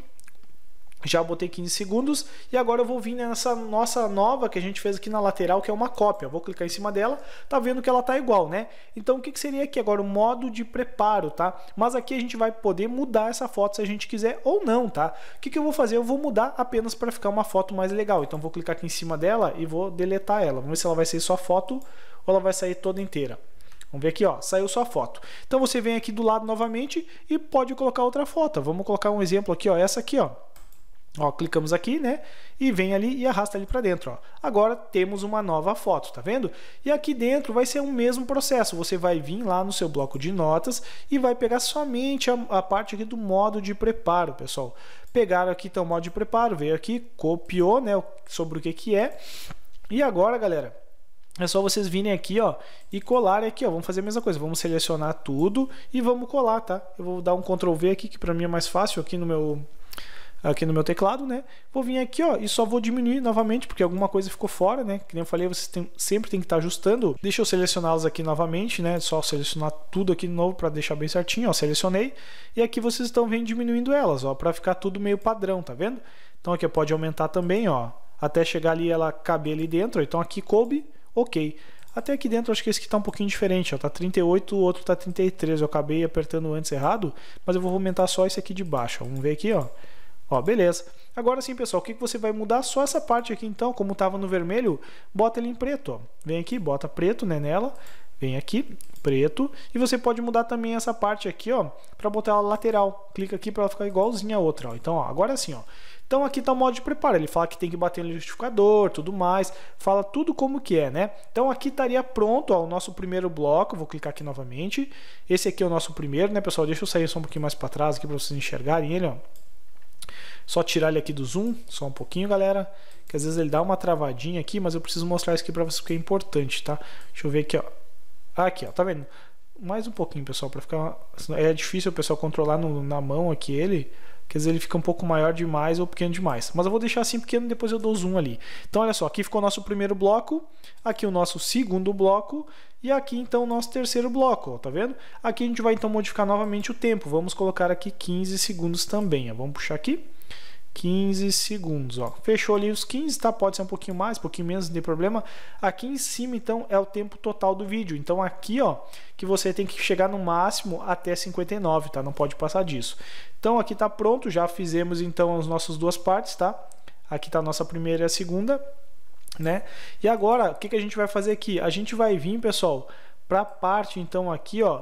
já botei 15 segundos e agora eu vou vir nessa nossa nova que a gente fez aqui na lateral, que é uma cópia. vou clicar em cima dela, tá vendo que ela tá igual, né? Então o que, que seria aqui agora? O modo de preparo, tá? Mas aqui a gente vai poder mudar essa foto se a gente quiser ou não, tá? O que, que eu vou fazer? Eu vou mudar apenas para ficar uma foto mais legal. Então vou clicar aqui em cima dela e vou deletar ela. Vamos ver se ela vai sair só foto ou ela vai sair toda inteira. Vamos ver aqui, ó, saiu sua foto. Então você vem aqui do lado novamente e pode colocar outra foto. Vamos colocar um exemplo aqui, ó, essa aqui, ó. Ó, clicamos aqui, né? E vem ali e arrasta ali para dentro. Ó. Agora temos uma nova foto, tá vendo? E aqui dentro vai ser o mesmo processo. Você vai vir lá no seu bloco de notas e vai pegar somente a, a parte aqui do modo de preparo, pessoal. Pegaram aqui então o modo de preparo, veio aqui, copiou, né? Sobre o que que é. E agora, galera, é só vocês virem aqui, ó, e colarem aqui, ó. Vamos fazer a mesma coisa. Vamos selecionar tudo e vamos colar, tá? Eu vou dar um Ctrl V aqui, que para mim é mais fácil aqui no meu aqui no meu teclado, né? Vou vir aqui, ó, e só vou diminuir novamente, porque alguma coisa ficou fora, né? Que nem eu falei, você tem, sempre tem que estar tá ajustando. Deixa eu selecioná-los aqui novamente, né? Só selecionar tudo aqui de novo para deixar bem certinho, ó, selecionei. E aqui vocês estão vendo diminuindo elas, ó, para ficar tudo meio padrão, tá vendo? Então aqui pode aumentar também, ó, até chegar ali ela caber ali dentro. Então aqui coube, ok. Até aqui dentro acho que esse aqui tá um pouquinho diferente, ó, tá 38, o outro tá 33. Eu acabei apertando antes errado, mas eu vou aumentar só esse aqui de baixo. Ó. Vamos ver aqui, ó. Ó, beleza. Agora sim, pessoal, o que, que você vai mudar? Só essa parte aqui, então, como estava no vermelho, bota ele em preto. Ó. Vem aqui, bota preto né, nela, vem aqui, preto. E você pode mudar também essa parte aqui, ó, para botar ela lateral. Clica aqui para ela ficar igualzinha a outra. Ó. Então, ó, agora sim, ó. Então aqui está o modo de preparo. Ele fala que tem que bater no justificador tudo mais. Fala tudo como que é, né? Então aqui estaria pronto ó, o nosso primeiro bloco. Vou clicar aqui novamente. Esse aqui é o nosso primeiro, né, pessoal? Deixa eu sair só um pouquinho mais para trás aqui para vocês enxergarem ele, ó. Só tirar ele aqui do zoom, só um pouquinho, galera. Que às vezes ele dá uma travadinha aqui, mas eu preciso mostrar isso aqui para vocês porque é importante, tá? Deixa eu ver aqui, ó. Ah, aqui, ó, tá vendo? Mais um pouquinho, pessoal, para ficar. É difícil o pessoal controlar no, na mão aqui ele. Quer dizer, ele fica um pouco maior demais ou pequeno demais. Mas eu vou deixar assim pequeno, depois eu dou zoom ali. Então, olha só, aqui ficou o nosso primeiro bloco, aqui o nosso segundo bloco e aqui então o nosso terceiro bloco, ó, tá vendo? Aqui a gente vai então modificar novamente o tempo. Vamos colocar aqui 15 segundos também. Ó. Vamos puxar aqui. 15 segundos. Ó. Fechou ali os 15, tá? Pode ser um pouquinho mais, um pouquinho menos, não tem problema. Aqui em cima, então, é o tempo total do vídeo. Então, aqui, ó, que você tem que chegar no máximo até 59, tá? Não pode passar disso. Então, aqui tá pronto, já fizemos, então, as nossas duas partes, tá? Aqui tá a nossa primeira e a segunda, né? E agora, o que, que a gente vai fazer aqui? A gente vai vir, pessoal, para a parte, então, aqui, ó,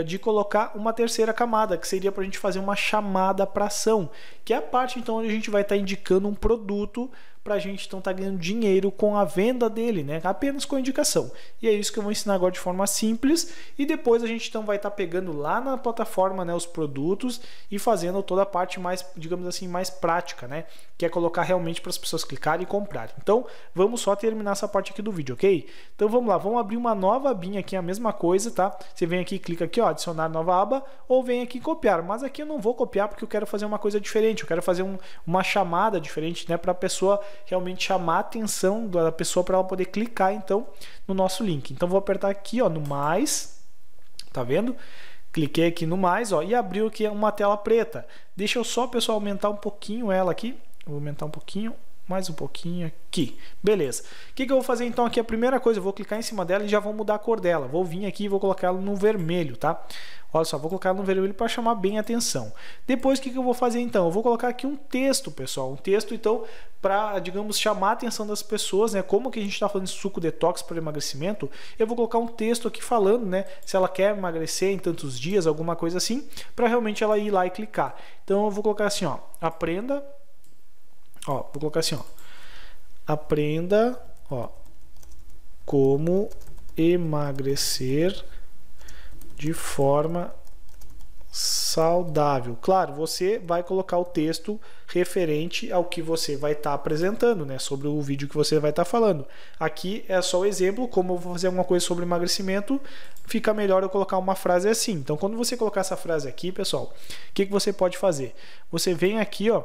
uh, de colocar uma terceira camada, que seria para a gente fazer uma chamada para ação, que é a parte então onde a gente vai estar tá indicando um produto para a gente então estar tá ganhando dinheiro com a venda dele, né? apenas com indicação. E é isso que eu vou ensinar agora de forma simples e depois a gente então vai estar tá pegando lá na plataforma né, os produtos e fazendo toda a parte mais, digamos assim, mais prática, né? que é colocar realmente para as pessoas clicarem e comprar. Então vamos só terminar essa parte aqui do vídeo, ok? Então vamos lá, vamos abrir uma nova abinha aqui, a mesma coisa, tá? Você vem aqui, clica aqui, ó, adicionar nova aba ou vem aqui copiar, mas aqui eu não vou copiar porque eu quero fazer uma coisa diferente, eu quero fazer um, uma chamada diferente né, para a pessoa realmente chamar a atenção da pessoa para ela poder clicar então no nosso link. Então vou apertar aqui, ó, no mais. Tá vendo? Cliquei aqui no mais, ó, e abriu aqui uma tela preta. Deixa eu só, pessoal, aumentar um pouquinho ela aqui. Vou aumentar um pouquinho, mais um pouquinho aqui. Beleza. O que, que, eu vou fazer então aqui? A primeira coisa, eu vou clicar em cima dela e já vou mudar a cor dela. Vou vir aqui e vou colocar ela no vermelho, tá? Olha só, vou colocar no vermelho para chamar bem a atenção. Depois, o que, que eu vou fazer então? Eu vou colocar aqui um texto, pessoal. Um texto, então, para, digamos, chamar a atenção das pessoas, né? Como que a gente está falando de suco detox para emagrecimento, eu vou colocar um texto aqui falando, né? Se ela quer emagrecer em tantos dias, alguma coisa assim, para realmente ela ir lá e clicar. Então, eu vou colocar assim, ó. Aprenda. Ó, vou colocar assim, ó. Aprenda, ó. Como emagrecer de forma saudável. Claro, você vai colocar o texto referente ao que você vai estar tá apresentando, né? Sobre o vídeo que você vai estar tá falando. Aqui é só o um exemplo, como eu vou fazer alguma coisa sobre emagrecimento, fica melhor eu colocar uma frase assim. Então, quando você colocar essa frase aqui, pessoal, o que, que você pode fazer? Você vem aqui, ó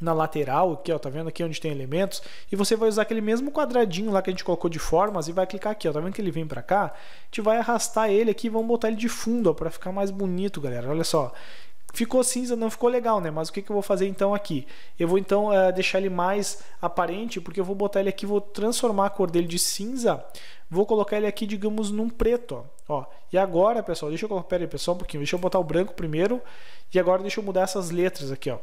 na lateral, aqui, ó, tá vendo aqui é onde tem elementos, e você vai usar aquele mesmo quadradinho lá que a gente colocou de formas e vai clicar aqui, ó, tá vendo que ele vem para cá? A gente vai arrastar ele aqui e vamos botar ele de fundo, ó, para ficar mais bonito, galera. Olha só. Ficou cinza, não ficou legal, né? Mas o que, que eu vou fazer então aqui? Eu vou então uh, deixar ele mais aparente, porque eu vou botar ele aqui, vou transformar a cor dele de cinza, vou colocar ele aqui, digamos, num preto, ó. ó e agora, pessoal, deixa eu colocar, pera aí, pessoal, um pouquinho, deixa eu botar o branco primeiro, e agora deixa eu mudar essas letras aqui, ó.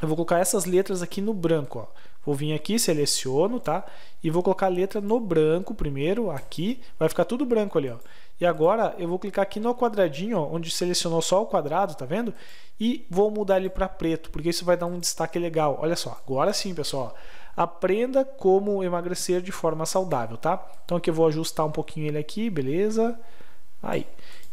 Eu vou colocar essas letras aqui no branco, ó. Vou vir aqui, seleciono, tá? E vou colocar a letra no branco primeiro, aqui. Vai ficar tudo branco ali, ó. E agora eu vou clicar aqui no quadradinho, ó, onde selecionou só o quadrado, tá vendo? E vou mudar ele para preto, porque isso vai dar um destaque legal. Olha só, agora sim, pessoal. Aprenda como emagrecer de forma saudável, tá? Então aqui eu vou ajustar um pouquinho ele aqui, beleza? Aí.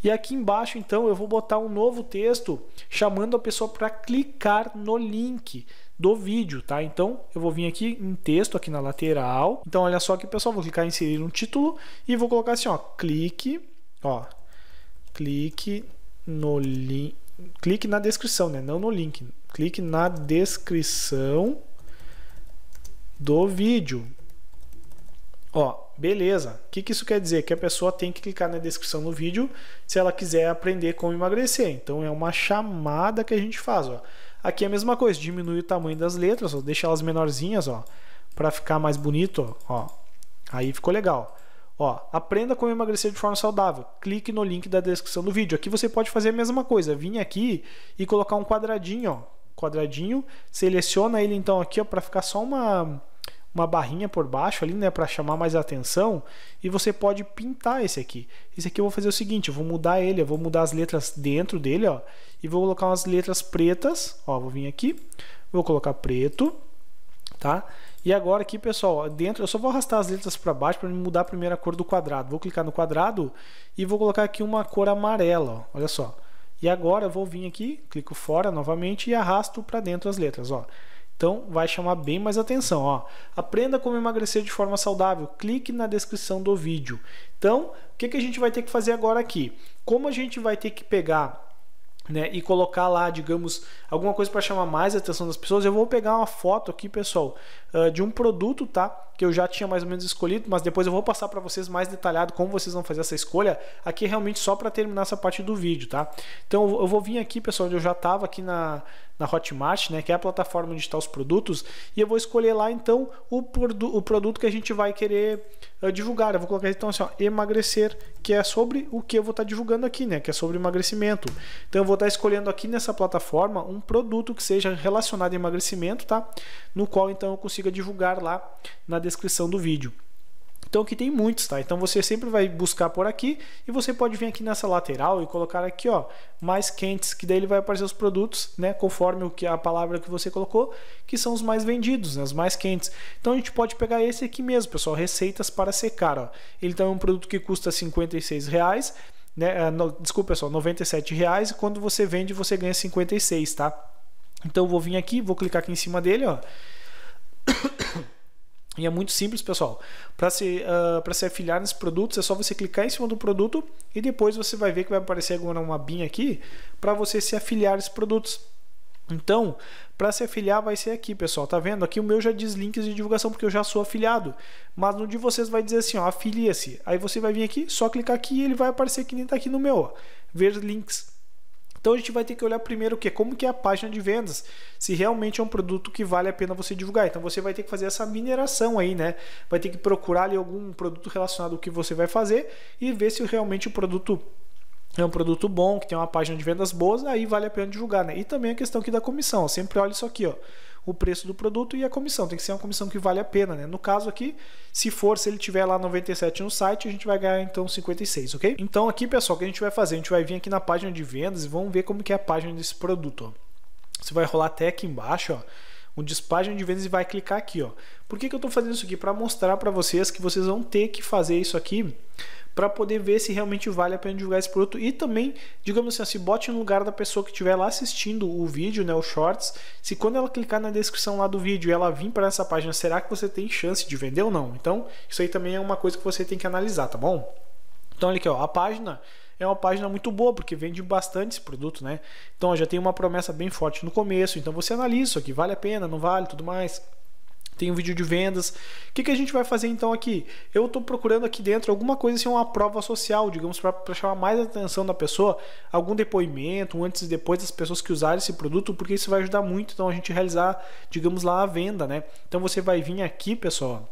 E aqui embaixo, então, eu vou botar um novo texto chamando a pessoa para clicar no link do vídeo, tá? Então, eu vou vir aqui em texto, aqui na lateral. Então, olha só aqui, pessoal, vou clicar em inserir um título e vou colocar assim, ó, clique, ó, clique no link, clique na descrição, né? Não no link, clique na descrição do vídeo. Ó, Beleza. O que, que isso quer dizer? Que a pessoa tem que clicar na descrição do vídeo se ela quiser aprender como emagrecer. Então é uma chamada que a gente faz. Ó. Aqui é a mesma coisa, diminui o tamanho das letras, ó, deixa elas menorzinhas, ó, para ficar mais bonito, ó. Aí ficou legal. Ó, aprenda como emagrecer de forma saudável. Clique no link da descrição do vídeo. Aqui você pode fazer a mesma coisa. Vim aqui e colocar um quadradinho, ó. Quadradinho, seleciona ele então aqui, ó, para ficar só uma uma barrinha por baixo ali, né, para chamar mais atenção, e você pode pintar esse aqui. Esse aqui eu vou fazer o seguinte, eu vou mudar ele, eu vou mudar as letras dentro dele, ó, e vou colocar umas letras pretas, ó, vou vir aqui, vou colocar preto, tá? E agora aqui, pessoal, dentro, eu só vou arrastar as letras para baixo para mudar a primeira cor do quadrado. Vou clicar no quadrado e vou colocar aqui uma cor amarela, ó, olha só. E agora eu vou vir aqui, clico fora novamente e arrasto para dentro as letras, ó. Então vai chamar bem mais atenção. Ó. Aprenda como emagrecer de forma saudável. Clique na descrição do vídeo. Então, o que, que a gente vai ter que fazer agora aqui? Como a gente vai ter que pegar né, e colocar lá, digamos, alguma coisa para chamar mais a atenção das pessoas, eu vou pegar uma foto aqui, pessoal, ah, de um produto, tá? Que eu já tinha mais ou menos escolhido, mas depois eu vou passar para vocês mais detalhado como vocês vão fazer essa escolha. Aqui realmente só para terminar essa parte do vídeo, tá? Então eu vou vir aqui, pessoal, onde eu já estava aqui na, na Hotmart, né? Que é a plataforma onde está os produtos, e eu vou escolher lá então o, produ o produto que a gente vai querer uh, divulgar. Eu vou colocar então assim, ó, emagrecer, que é sobre o que eu vou estar tá divulgando aqui, né? Que é sobre emagrecimento. Então eu vou estar tá escolhendo aqui nessa plataforma um produto que seja relacionado a emagrecimento, tá? No qual então eu consigo consiga divulgar lá na descrição do vídeo. Então aqui tem muitos, tá? Então você sempre vai buscar por aqui e você pode vir aqui nessa lateral e colocar aqui, ó, mais quentes, que daí ele vai aparecer os produtos, né, conforme o que a palavra que você colocou, que são os mais vendidos, né, os mais quentes. Então a gente pode pegar esse aqui mesmo, pessoal, receitas para secar, ó. Ele então é um produto que custa R$ reais, né? Ah, no, desculpa, pessoal, R$ reais. e quando você vende você ganha 56, tá? Então eu vou vir aqui, vou clicar aqui em cima dele, ó E é muito simples, pessoal. Para se, uh, se afiliar nesses produtos, é só você clicar em cima do produto e depois você vai ver que vai aparecer agora uma abinha aqui para você se afiliar a esses produtos. Então, para se afiliar vai ser aqui, pessoal. Tá vendo? Aqui o meu já diz links de divulgação porque eu já sou afiliado. Mas no de vocês vai dizer assim, ó, afilia-se. Aí você vai vir aqui, só clicar aqui e ele vai aparecer que nem tá aqui no meu, ó. Ver links. Então a gente vai ter que olhar primeiro o que, como que é a página de vendas, se realmente é um produto que vale a pena você divulgar. Então você vai ter que fazer essa mineração aí, né? Vai ter que procurar ali algum produto relacionado ao que você vai fazer e ver se realmente o produto é um produto bom, que tem uma página de vendas boas, aí vale a pena divulgar, né? E também a questão aqui da comissão, sempre olha isso aqui, ó o preço do produto e a comissão. Tem que ser uma comissão que vale a pena, né? No caso aqui, se for, se ele tiver lá 97 no site, a gente vai ganhar então 56, ok? Então aqui, pessoal, o que a gente vai fazer? A gente vai vir aqui na página de vendas e vamos ver como que é a página desse produto, ó. Você vai rolar até aqui embaixo, ó O página de vendas e vai clicar aqui, ó. Por que, que eu estou fazendo isso aqui? Para mostrar para vocês que vocês vão ter que fazer isso aqui para poder ver se realmente vale a pena divulgar esse produto e também, digamos assim, se bote no lugar da pessoa que estiver lá assistindo o vídeo, né, o shorts, se quando ela clicar na descrição lá do vídeo ela vir para essa página, será que você tem chance de vender ou não? Então, isso aí também é uma coisa que você tem que analisar, tá bom? Então, olha aqui, ó, a página é uma página muito boa, porque vende bastante esse produto, né? Então, ó, já tem uma promessa bem forte no começo, então você analisa isso aqui, vale a pena, não vale, tudo mais tem um vídeo de vendas. O que, que a gente vai fazer então aqui? Eu estou procurando aqui dentro alguma coisa assim, uma prova social, digamos, para chamar mais atenção da pessoa, algum depoimento, um antes e depois das pessoas que usaram esse produto, porque isso vai ajudar muito então a gente realizar, digamos lá, a venda, né? Então você vai vir aqui, pessoal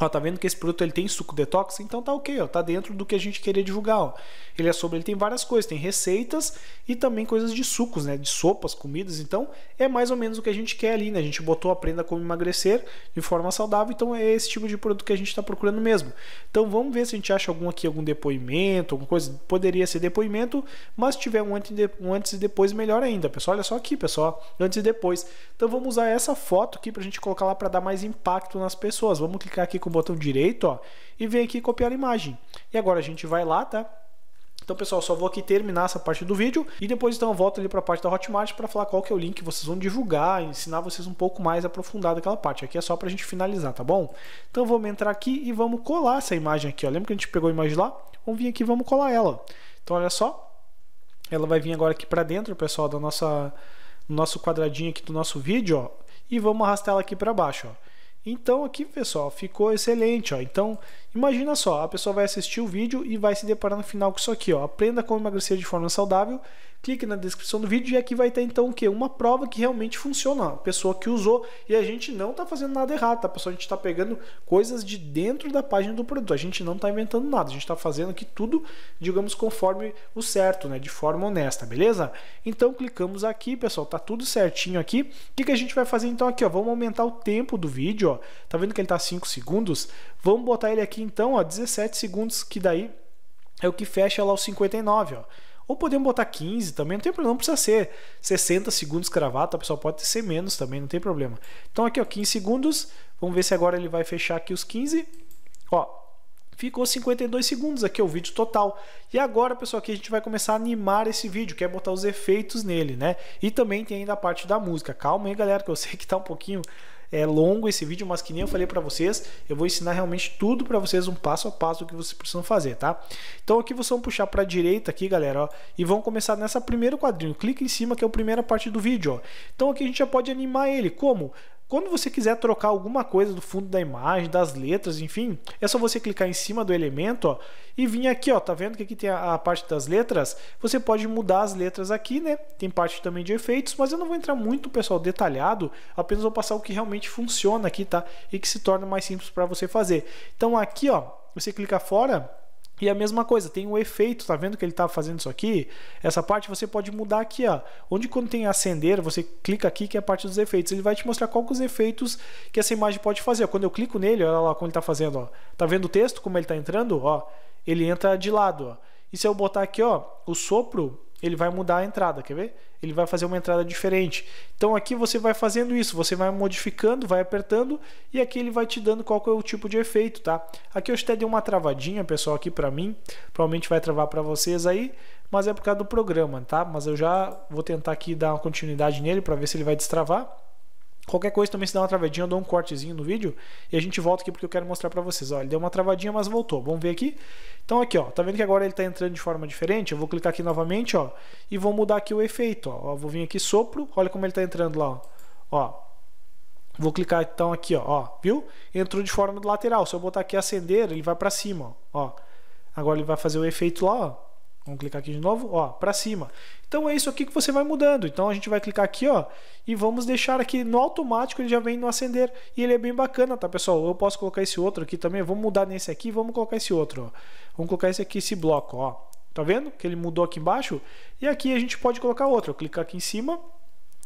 Ó, tá vendo que esse produto ele tem suco detox? Então tá ok, ó, tá dentro do que a gente queria divulgar. Ó. Ele é sobre, ele tem várias coisas, tem receitas e também coisas de sucos, né? De sopas, comidas. Então é mais ou menos o que a gente quer ali, né? A gente botou aprenda como emagrecer de forma saudável, então é esse tipo de produto que a gente está procurando mesmo. Então vamos ver se a gente acha algum aqui, algum depoimento, alguma coisa. Poderia ser depoimento, mas se tiver um antes, um antes e depois, melhor ainda, pessoal. Olha só aqui, pessoal, antes e depois. Então vamos usar essa foto aqui para a gente colocar lá para dar mais impacto nas pessoas. Vamos clicar aqui com com o botão direito, ó, e vem aqui copiar a imagem. E agora a gente vai lá, tá? Então, pessoal, só vou aqui terminar essa parte do vídeo e depois então eu volto ali para a parte da Hotmart para falar qual que é o link que vocês vão divulgar, ensinar vocês um pouco mais aprofundado aquela parte. Aqui é só para a gente finalizar, tá bom? Então, vamos entrar aqui e vamos colar essa imagem aqui, ó. Lembra que a gente pegou a imagem lá? Vamos vir aqui e vamos colar ela. Então, olha só. Ela vai vir agora aqui para dentro, pessoal, da nossa nosso quadradinho aqui do nosso vídeo, ó, e vamos arrastar ela aqui para baixo, ó. Então aqui, pessoal, ficou excelente. Ó. Então, imagina só, a pessoa vai assistir o vídeo e vai se deparar no final com isso aqui. Ó. Aprenda como emagrecer de forma saudável clique na descrição do vídeo e aqui vai ter então o que? Uma prova que realmente funciona, a pessoa que usou e a gente não está fazendo nada errado, tá pessoal? A gente está pegando coisas de dentro da página do produto, a gente não está inventando nada, a gente está fazendo aqui tudo, digamos, conforme o certo, né? De forma honesta, beleza? Então clicamos aqui, pessoal, tá tudo certinho aqui. O que, que a gente vai fazer então aqui? Ó, vamos aumentar o tempo do vídeo, ó. Tá vendo que ele tá 5 segundos? Vamos botar ele aqui então, ó, 17 segundos, que daí é o que fecha lá os 59, ó. Ou podemos botar 15 também, não tem problema, não precisa ser 60 segundos cravado, a pessoal? Pode ser menos também, não tem problema. Então aqui, ó, 15 segundos. Vamos ver se agora ele vai fechar aqui os 15. Ó, ficou 52 segundos, aqui é o vídeo total. E agora, pessoal, aqui a gente vai começar a animar esse vídeo, que é botar os efeitos nele, né? E também tem ainda a parte da música. Calma aí, galera, que eu sei que tá um pouquinho é longo esse vídeo, mas que nem eu falei para vocês, eu vou ensinar realmente tudo para vocês, um passo a passo do que vocês precisam fazer, tá? Então aqui vocês vão puxar para a direita aqui, galera, ó, e vão começar nessa primeiro quadrinho. Clique em cima que é a primeira parte do vídeo, ó. Então aqui a gente já pode animar ele, como? Quando você quiser trocar alguma coisa do fundo da imagem, das letras, enfim, é só você clicar em cima do elemento ó, e vir aqui, ó, tá vendo que aqui tem a, parte das letras? Você pode mudar as letras aqui, né? Tem parte também de efeitos, mas eu não vou entrar muito, pessoal, detalhado, apenas vou passar o que realmente funciona aqui, tá? E que se torna mais simples para você fazer. Então aqui, ó, você clica fora, e a mesma coisa, tem o um efeito, tá vendo que ele tá fazendo isso aqui? Essa parte você pode mudar aqui, ó. Onde quando tem acender, você clica aqui que é a parte dos efeitos. Ele vai te mostrar qual que é os efeitos que essa imagem pode fazer. Quando eu clico nele, olha lá como ele tá fazendo, ó. Tá vendo o texto como ele tá entrando, ó? Ele entra de lado, ó. E se eu botar aqui, ó, o sopro, ele vai mudar a entrada, quer ver? Ele vai fazer uma entrada diferente. Então aqui você vai fazendo isso, você vai modificando, vai apertando e aqui ele vai te dando qual é o tipo de efeito, tá? Aqui eu até dei uma travadinha, pessoal, aqui para mim, provavelmente vai travar para vocês aí, mas é por causa do programa, tá? Mas eu já vou tentar aqui dar uma continuidade nele para ver se ele vai destravar. Qualquer coisa também se dá uma travadinha, eu dou um cortezinho no vídeo e a gente volta aqui porque eu quero mostrar para vocês. olha ele deu uma travadinha, mas voltou. Vamos ver aqui. Então aqui, ó, tá vendo que agora ele tá entrando de forma diferente? Eu vou clicar aqui novamente, ó, e vou mudar aqui o efeito, ó. ó vou vir aqui sopro, olha como ele tá entrando lá, ó. ó. Vou clicar então aqui, ó, ó, viu? Entrou de forma lateral. Se eu botar aqui acender, ele vai para cima, ó. Agora ele vai fazer o efeito lá, ó. Vamos clicar aqui de novo, ó, para cima. Então é isso aqui que você vai mudando. Então a gente vai clicar aqui, ó, e vamos deixar aqui no automático, ele já vem no acender. E ele é bem bacana, tá, pessoal? Eu posso colocar esse outro aqui também, vamos mudar nesse aqui, vamos colocar esse outro, ó. Vamos colocar esse aqui, esse bloco, ó. Tá vendo que ele mudou aqui embaixo? E aqui a gente pode colocar outro. Clicar aqui em cima,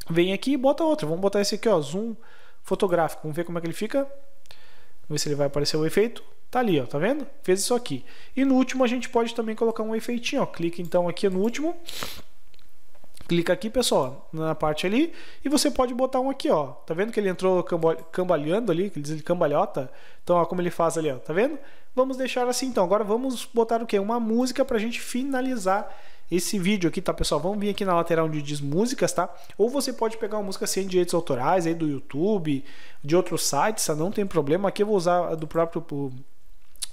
vem aqui e bota outro. Vamos botar esse aqui, ó, zoom fotográfico. Vamos ver como é que ele fica. Vamos ver se ele vai aparecer o efeito. Tá ali, ó, tá vendo? Fez isso aqui. E no último a gente pode também colocar um efeitinho, ó. Clica então aqui no último. Clica aqui, pessoal, na parte ali, e você pode botar um aqui, ó. Tá vendo que ele entrou cambalhando ali, que ele diz cambalhota? Então, ó, como ele faz ali, ó, tá vendo? Vamos deixar assim então. Agora vamos botar o quê? Uma música pra gente finalizar esse vídeo aqui, tá, pessoal? Vamos vir aqui na lateral onde diz músicas, tá? Ou você pode pegar uma música sem direitos autorais aí do YouTube, de outros sites, tá? Não tem problema. Aqui eu vou usar do próprio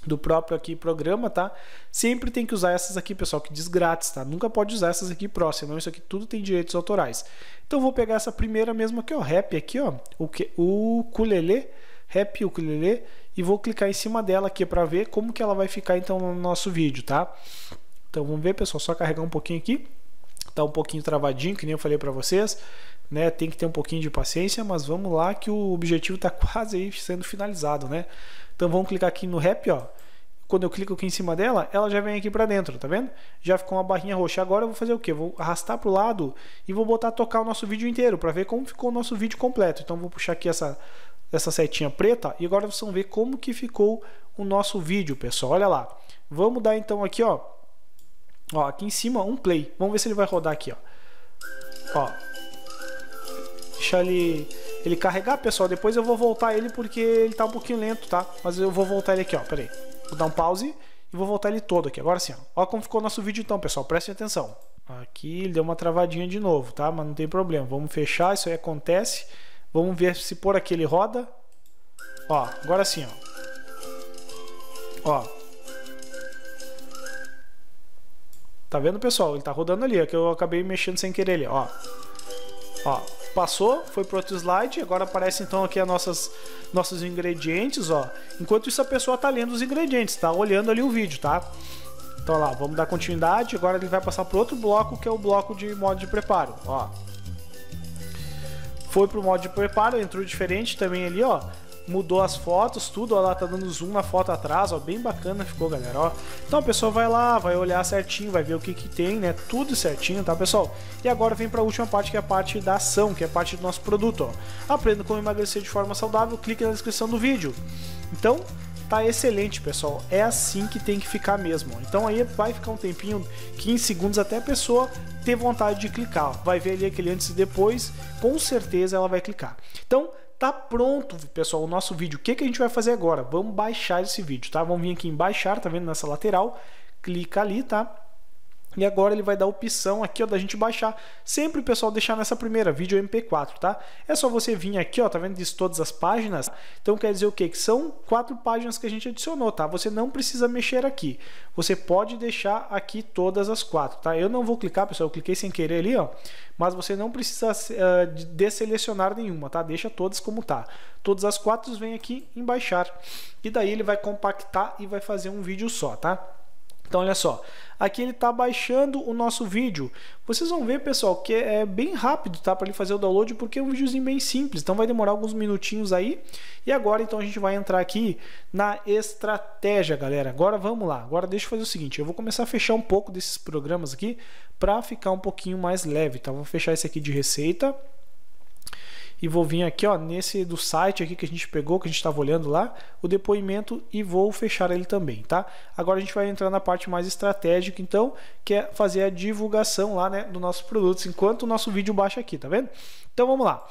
do próprio aqui programa, tá? Sempre tem que usar essas aqui, pessoal, que diz grátis, tá? Nunca pode usar essas aqui pró, senão isso aqui tudo tem direitos autorais. Então vou pegar essa primeira mesmo aqui, ó, rap aqui, ó, o que o ukulele, rap ukulele e vou clicar em cima dela aqui para ver como que ela vai ficar então no nosso vídeo, tá? Então vamos ver, pessoal, só carregar um pouquinho aqui. Tá um pouquinho travadinho, que nem eu falei para vocês, né? Tem que ter um pouquinho de paciência, mas vamos lá que o objetivo tá quase aí sendo finalizado, né? Então vamos clicar aqui no happy, ó. Quando eu clico aqui em cima dela, ela já vem aqui para dentro, tá vendo? Já ficou uma barrinha roxa. Agora eu vou fazer o quê? Vou arrastar para o lado e vou botar tocar o nosso vídeo inteiro para ver como ficou o nosso vídeo completo. Então vou puxar aqui essa essa setinha preta e agora vocês vão ver como que ficou o nosso vídeo, pessoal. Olha lá. Vamos dar então aqui, ó. Ó, aqui em cima um play. Vamos ver se ele vai rodar aqui, ó. Ó. Deixa ele ele carregar, pessoal. Depois eu vou voltar ele porque ele tá um pouquinho lento, tá? Mas eu vou voltar ele aqui, ó. Pera aí. Vou dar um pause e vou voltar ele todo aqui. Agora sim, ó. ó como ficou o nosso vídeo então, pessoal. Prestem atenção. Aqui ele deu uma travadinha de novo, tá? Mas não tem problema. Vamos fechar, isso aí acontece. Vamos ver se por aqui ele roda. Ó, agora sim, ó. Ó. Tá vendo, pessoal? Ele tá rodando ali. É que eu acabei mexendo sem querer ali, ó. Ó, Passou, foi pro outro slide, agora aparece então aqui as nossas nossos ingredientes, ó. Enquanto isso a pessoa tá lendo os ingredientes, tá olhando ali o vídeo, tá? Então lá, vamos dar continuidade, agora ele vai passar pro outro bloco, que é o bloco de modo de preparo, ó. Foi pro modo de preparo, entrou diferente também ali, ó mudou as fotos, tudo, ó, lá tá dando zoom na foto atrás, ó, bem bacana ficou, galera, ó. Então a pessoa vai lá, vai olhar certinho, vai ver o que que tem, né, tudo certinho, tá, pessoal? E agora vem para a última parte, que é a parte da ação, que é a parte do nosso produto, ó. Aprenda como emagrecer de forma saudável, clique na descrição do vídeo. Então, tá excelente, pessoal. É assim que tem que ficar mesmo. Então aí vai ficar um tempinho, 15 segundos até a pessoa ter vontade de clicar. Vai ver ali aquele antes e depois, com certeza ela vai clicar. Então, Tá pronto, pessoal, o nosso vídeo. O que, que a gente vai fazer agora? Vamos baixar esse vídeo, tá? Vamos vir aqui em baixar, tá vendo? Nessa lateral. Clica ali, tá? E agora ele vai dar a opção aqui ó, da gente baixar. Sempre, pessoal, deixar nessa primeira, vídeo MP4, tá? É só você vir aqui, ó, tá vendo? Diz todas as páginas. Então quer dizer o quê? Que são quatro páginas que a gente adicionou, tá? Você não precisa mexer aqui. Você pode deixar aqui todas as quatro, tá? Eu não vou clicar, pessoal, eu cliquei sem querer ali, ó. Mas você não precisa uh, desselecionar nenhuma, tá? Deixa todas como tá. Todas as quatro vêm aqui em baixar. E daí ele vai compactar e vai fazer um vídeo só, tá? Então olha só, Aqui ele está baixando o nosso vídeo. Vocês vão ver, pessoal, que é bem rápido, tá? Para ele fazer o download, porque é um videozinho bem simples. Então vai demorar alguns minutinhos aí. E agora, então, a gente vai entrar aqui na estratégia, galera. Agora vamos lá. Agora deixa eu fazer o seguinte. Eu vou começar a fechar um pouco desses programas aqui para ficar um pouquinho mais leve, tá? Vou fechar esse aqui de receita e vou vir aqui, ó, nesse do site aqui que a gente pegou, que a gente estava olhando lá, o depoimento e vou fechar ele também, tá? Agora a gente vai entrar na parte mais estratégica, então, que é fazer a divulgação lá, né, dos nossos produtos, enquanto o nosso vídeo baixa aqui, tá vendo? Então vamos lá.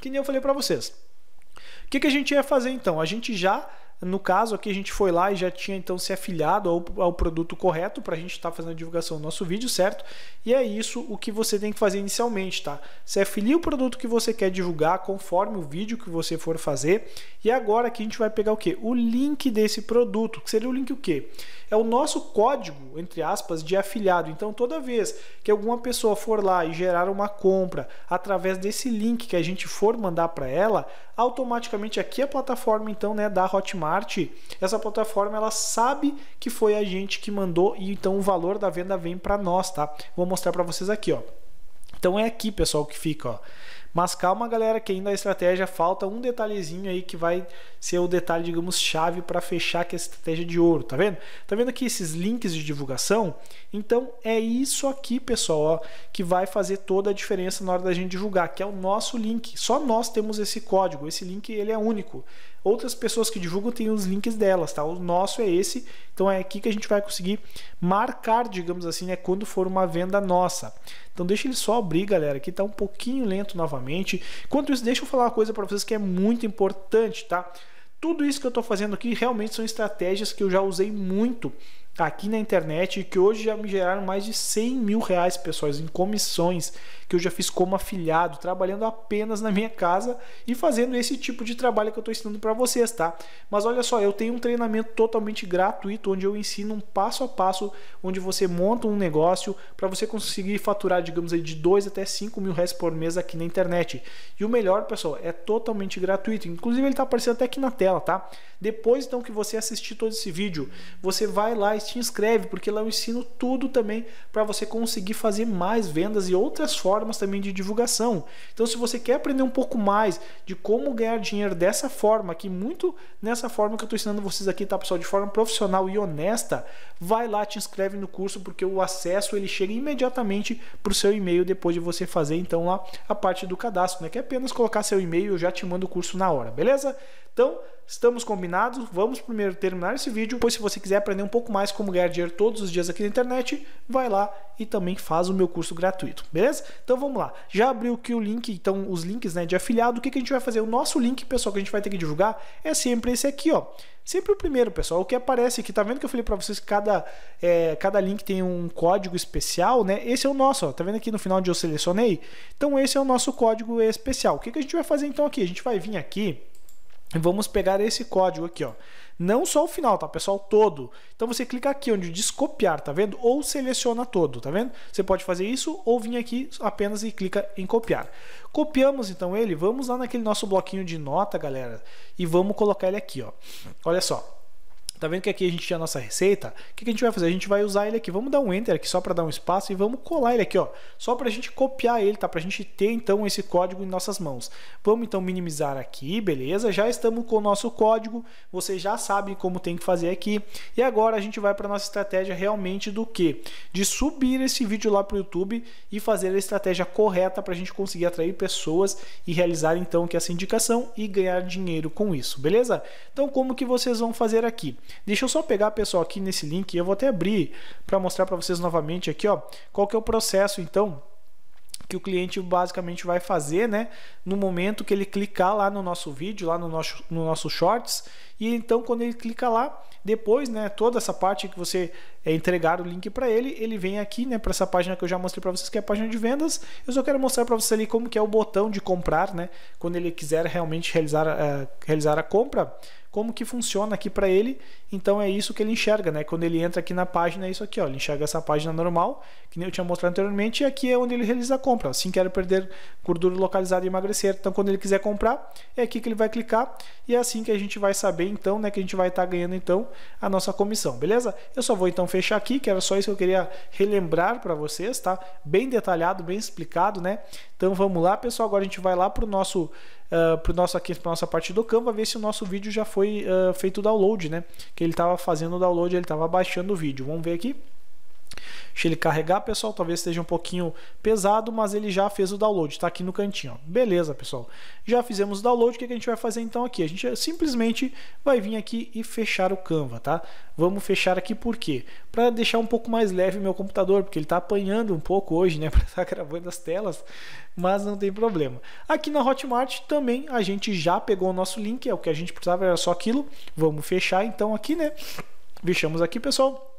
Que nem eu falei para vocês. O que, que a gente ia fazer então? A gente já no caso aqui, a gente foi lá e já tinha então se afiliado ao, ao produto correto para a gente estar tá fazendo a divulgação do nosso vídeo, certo? E é isso o que você tem que fazer inicialmente, tá? Você afilia o produto que você quer divulgar conforme o vídeo que você for fazer. E agora aqui a gente vai pegar o que? O link desse produto, que seria o link o quê? é o nosso código, entre aspas, de afiliado. Então, toda vez que alguma pessoa for lá e gerar uma compra através desse link que a gente for mandar para ela, automaticamente aqui a plataforma então, né, da Hotmart, essa plataforma ela sabe que foi a gente que mandou e então o valor da venda vem para nós, tá? Vou mostrar para vocês aqui, ó. Então é aqui, pessoal, que fica, ó. Mas calma, galera, que ainda a estratégia falta um detalhezinho aí que vai ser o detalhe, digamos, chave para fechar que é a estratégia de ouro, tá vendo? Tá vendo aqui esses links de divulgação? Então é isso aqui, pessoal, ó, que vai fazer toda a diferença na hora da gente divulgar, que é o nosso link. Só nós temos esse código, esse link ele é único. Outras pessoas que divulgam têm os links delas, tá? O nosso é esse, então é aqui que a gente vai conseguir marcar, digamos assim, né, quando for uma venda nossa. Então deixa ele só abrir, galera, que tá um pouquinho lento novamente. Enquanto isso, deixa eu falar uma coisa para vocês que é muito importante, tá? Tudo isso que eu estou fazendo aqui realmente são estratégias que eu já usei muito aqui na internet e que hoje já me geraram mais de 100 mil reais, pessoal, em comissões que eu já fiz como afiliado, trabalhando apenas na minha casa e fazendo esse tipo de trabalho que eu estou ensinando para vocês, tá? Mas olha só, eu tenho um treinamento totalmente gratuito onde eu ensino um passo a passo onde você monta um negócio para você conseguir faturar, digamos aí, de 2 até 5 mil reais por mês aqui na internet. E o melhor, pessoal, é totalmente gratuito. Inclusive, ele está aparecendo até aqui na tela, tá? Depois então que você assistir todo esse vídeo, você vai lá e se inscreve, porque lá eu ensino tudo também para você conseguir fazer mais vendas e outras formas formas também de divulgação. Então, se você quer aprender um pouco mais de como ganhar dinheiro dessa forma, que muito nessa forma que eu estou ensinando vocês aqui, tá pessoal, de forma profissional e honesta, vai lá, te inscreve no curso, porque o acesso ele chega imediatamente para o seu e-mail depois de você fazer então lá a parte do cadastro, né? Que é apenas colocar seu e-mail, eu já te mando o curso na hora, beleza? Então, Estamos combinados? Vamos primeiro terminar esse vídeo, pois se você quiser aprender um pouco mais como ganhar dinheiro todos os dias aqui na internet, vai lá e também faz o meu curso gratuito, beleza? Então vamos lá. Já abriu aqui o link, então os links né, de afiliado. O que, que a gente vai fazer? O nosso link, pessoal, que a gente vai ter que divulgar é sempre esse aqui, ó. Sempre o primeiro, pessoal. O que aparece aqui, tá vendo que eu falei para vocês que cada, é, cada link tem um código especial, né? Esse é o nosso, ó. Tá vendo aqui no final onde eu selecionei? Então esse é o nosso código especial. O que, que a gente vai fazer então aqui? A gente vai vir aqui Vamos pegar esse código aqui, ó. Não só o final, tá, pessoal? Todo. Então você clica aqui onde diz copiar, tá vendo? Ou seleciona todo, tá vendo? Você pode fazer isso ou vir aqui apenas e clica em copiar. Copiamos então ele, vamos lá naquele nosso bloquinho de nota, galera, e vamos colocar ele aqui, ó. Olha só. Tá vendo que aqui a gente tinha a nossa receita? O que, que a gente vai fazer? A gente vai usar ele aqui. Vamos dar um Enter aqui só para dar um espaço e vamos colar ele aqui, ó. Só para a gente copiar ele, tá? Para a gente ter, então, esse código em nossas mãos. Vamos, então, minimizar aqui, beleza? Já estamos com o nosso código. Vocês já sabem como tem que fazer aqui. E agora a gente vai para nossa estratégia realmente do que? De subir esse vídeo lá para o YouTube e fazer a estratégia correta para a gente conseguir atrair pessoas e realizar, então, que essa indicação e ganhar dinheiro com isso, beleza? Então, como que vocês vão fazer aqui? Deixa eu só pegar, pessoal, aqui nesse link, eu vou até abrir para mostrar para vocês novamente aqui, ó, qual que é o processo então que o cliente basicamente vai fazer, né? No momento que ele clicar lá no nosso vídeo, lá no nosso, no nosso shorts, e então quando ele clica lá, depois, né? Toda essa parte que você é, entregar o link para ele, ele vem aqui, né? Para essa página que eu já mostrei para vocês, que é a página de vendas. Eu só quero mostrar para vocês ali como que é o botão de comprar, né? Quando ele quiser realmente realizar, uh, realizar a compra, como que funciona aqui para ele. Então é isso que ele enxerga, né? Quando ele entra aqui na página, é isso aqui, ó. Ele enxerga essa página normal, que nem eu tinha mostrado anteriormente, e aqui é onde ele realiza a compra. Assim Assim quero perder gordura localizada e emagrecer. Então quando ele quiser comprar, é aqui que ele vai clicar e é assim que a gente vai saber então, né, que a gente vai estar tá ganhando então a nossa comissão, beleza? Eu só vou então fechar aqui, que era só isso que eu queria relembrar para vocês, tá? Bem detalhado, bem explicado, né? Então vamos lá, pessoal, agora a gente vai lá para o nosso uh, ah, para nosso aqui para nossa parte do Canva ver se o nosso vídeo já foi uh, feito download, né? Que ele estava fazendo o download, ele estava baixando o vídeo. Vamos ver aqui. Deixa ele carregar, pessoal. Talvez esteja um pouquinho pesado, mas ele já fez o download. Está aqui no cantinho. Ó. Beleza, pessoal. Já fizemos o download. O que a gente vai fazer então aqui? A gente simplesmente vai vir aqui e fechar o Canva, tá? Vamos fechar aqui por quê? Para deixar um pouco mais leve o meu computador, porque ele está apanhando um pouco hoje, né? Para estar tá gravando as telas, mas não tem problema. Aqui na Hotmart também a gente já pegou o nosso link. É o que a gente precisava, era só aquilo. Vamos fechar então aqui, né? Fechamos aqui, pessoal.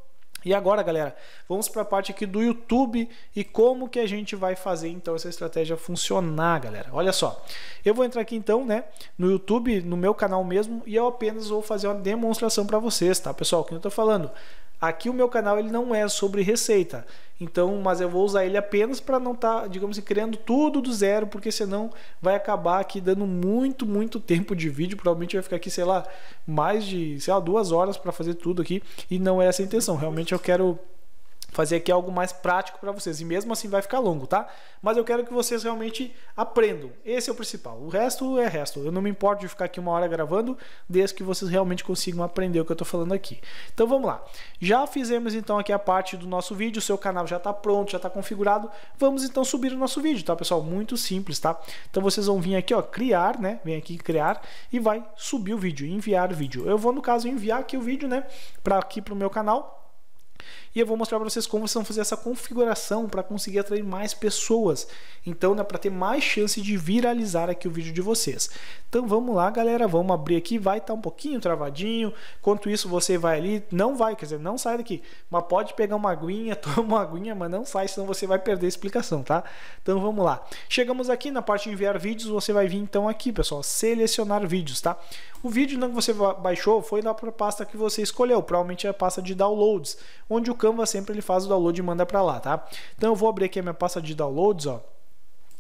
E agora, galera, vamos para a parte aqui do YouTube e como que a gente vai fazer então essa estratégia funcionar, galera. Olha só, eu vou entrar aqui então, né, no YouTube, no meu canal mesmo, e eu apenas vou fazer uma demonstração para vocês, tá, pessoal? Que eu estou falando, Aqui o meu canal ele não é sobre receita, então, mas eu vou usar ele apenas para não estar, tá, digamos assim, criando tudo do zero, porque senão vai acabar aqui dando muito, muito tempo de vídeo. Provavelmente vai ficar aqui, sei lá, mais de, sei lá, duas horas para fazer tudo aqui e não é essa a intenção. Realmente eu quero fazer aqui algo mais prático para vocês. E mesmo assim vai ficar longo, tá? Mas eu quero que vocês realmente aprendam. Esse é o principal. O resto é resto. Eu não me importo de ficar aqui uma hora gravando, desde que vocês realmente consigam aprender o que eu estou falando aqui. Então vamos lá. Já fizemos então aqui a parte do nosso vídeo. seu canal já está pronto, já está configurado. Vamos então subir o nosso vídeo, tá, pessoal? Muito simples, tá? Então vocês vão vir aqui, ó, criar, né? Vem aqui criar e vai subir o vídeo, enviar vídeo. Eu vou no caso enviar aqui o vídeo, né, para aqui para o meu canal e eu vou mostrar para vocês como vocês vão fazer essa configuração para conseguir atrair mais pessoas. Então, né, para ter mais chance de viralizar aqui o vídeo de vocês. Então, vamos lá, galera, vamos abrir aqui, vai estar tá um pouquinho travadinho. Enquanto isso, você vai ali, não vai, quer dizer, não sai daqui, mas pode pegar uma aguinha, toma uma aguinha, mas não sai, senão você vai perder a explicação, tá? Então, vamos lá. Chegamos aqui na parte de enviar vídeos, você vai vir então aqui, pessoal, selecionar vídeos, tá? O vídeo não que você baixou foi na pasta que você escolheu, provavelmente é a pasta de downloads, onde o Canva sempre ele faz o download e manda para lá, tá? Então eu vou abrir aqui a minha pasta de downloads, ó.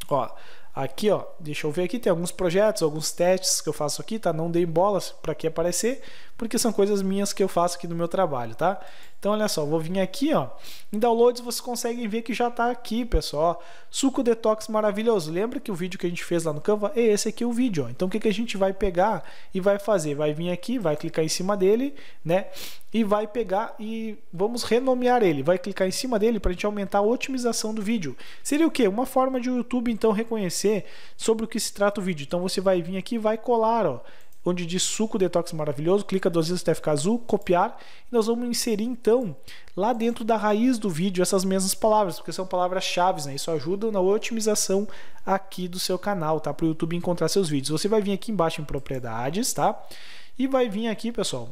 Ó, aqui, ó, deixa eu ver aqui, tem alguns projetos, alguns testes que eu faço aqui, tá? Não dei bolas para que aparecer, porque são coisas minhas que eu faço aqui no meu trabalho, tá? Então, olha só, vou vir aqui, ó. Em downloads vocês conseguem ver que já está aqui, pessoal. Suco detox maravilhoso. Lembra que o vídeo que a gente fez lá no Canva é esse aqui o vídeo, ó. Então, o que, que a gente vai pegar e vai fazer? Vai vir aqui, vai clicar em cima dele, né? E vai pegar e vamos renomear ele. Vai clicar em cima dele para a gente aumentar a otimização do vídeo. Seria o quê? Uma forma de o YouTube então reconhecer sobre o que se trata o vídeo. Então, você vai vir aqui e vai colar, ó onde diz suco detox maravilhoso, clica duas vezes até ficar azul, copiar, e nós vamos inserir então lá dentro da raiz do vídeo essas mesmas palavras, porque são palavras-chave, né? Isso ajuda na otimização aqui do seu canal, tá? Para o YouTube encontrar seus vídeos. Você vai vir aqui embaixo em propriedades, tá? E vai vir aqui, pessoal,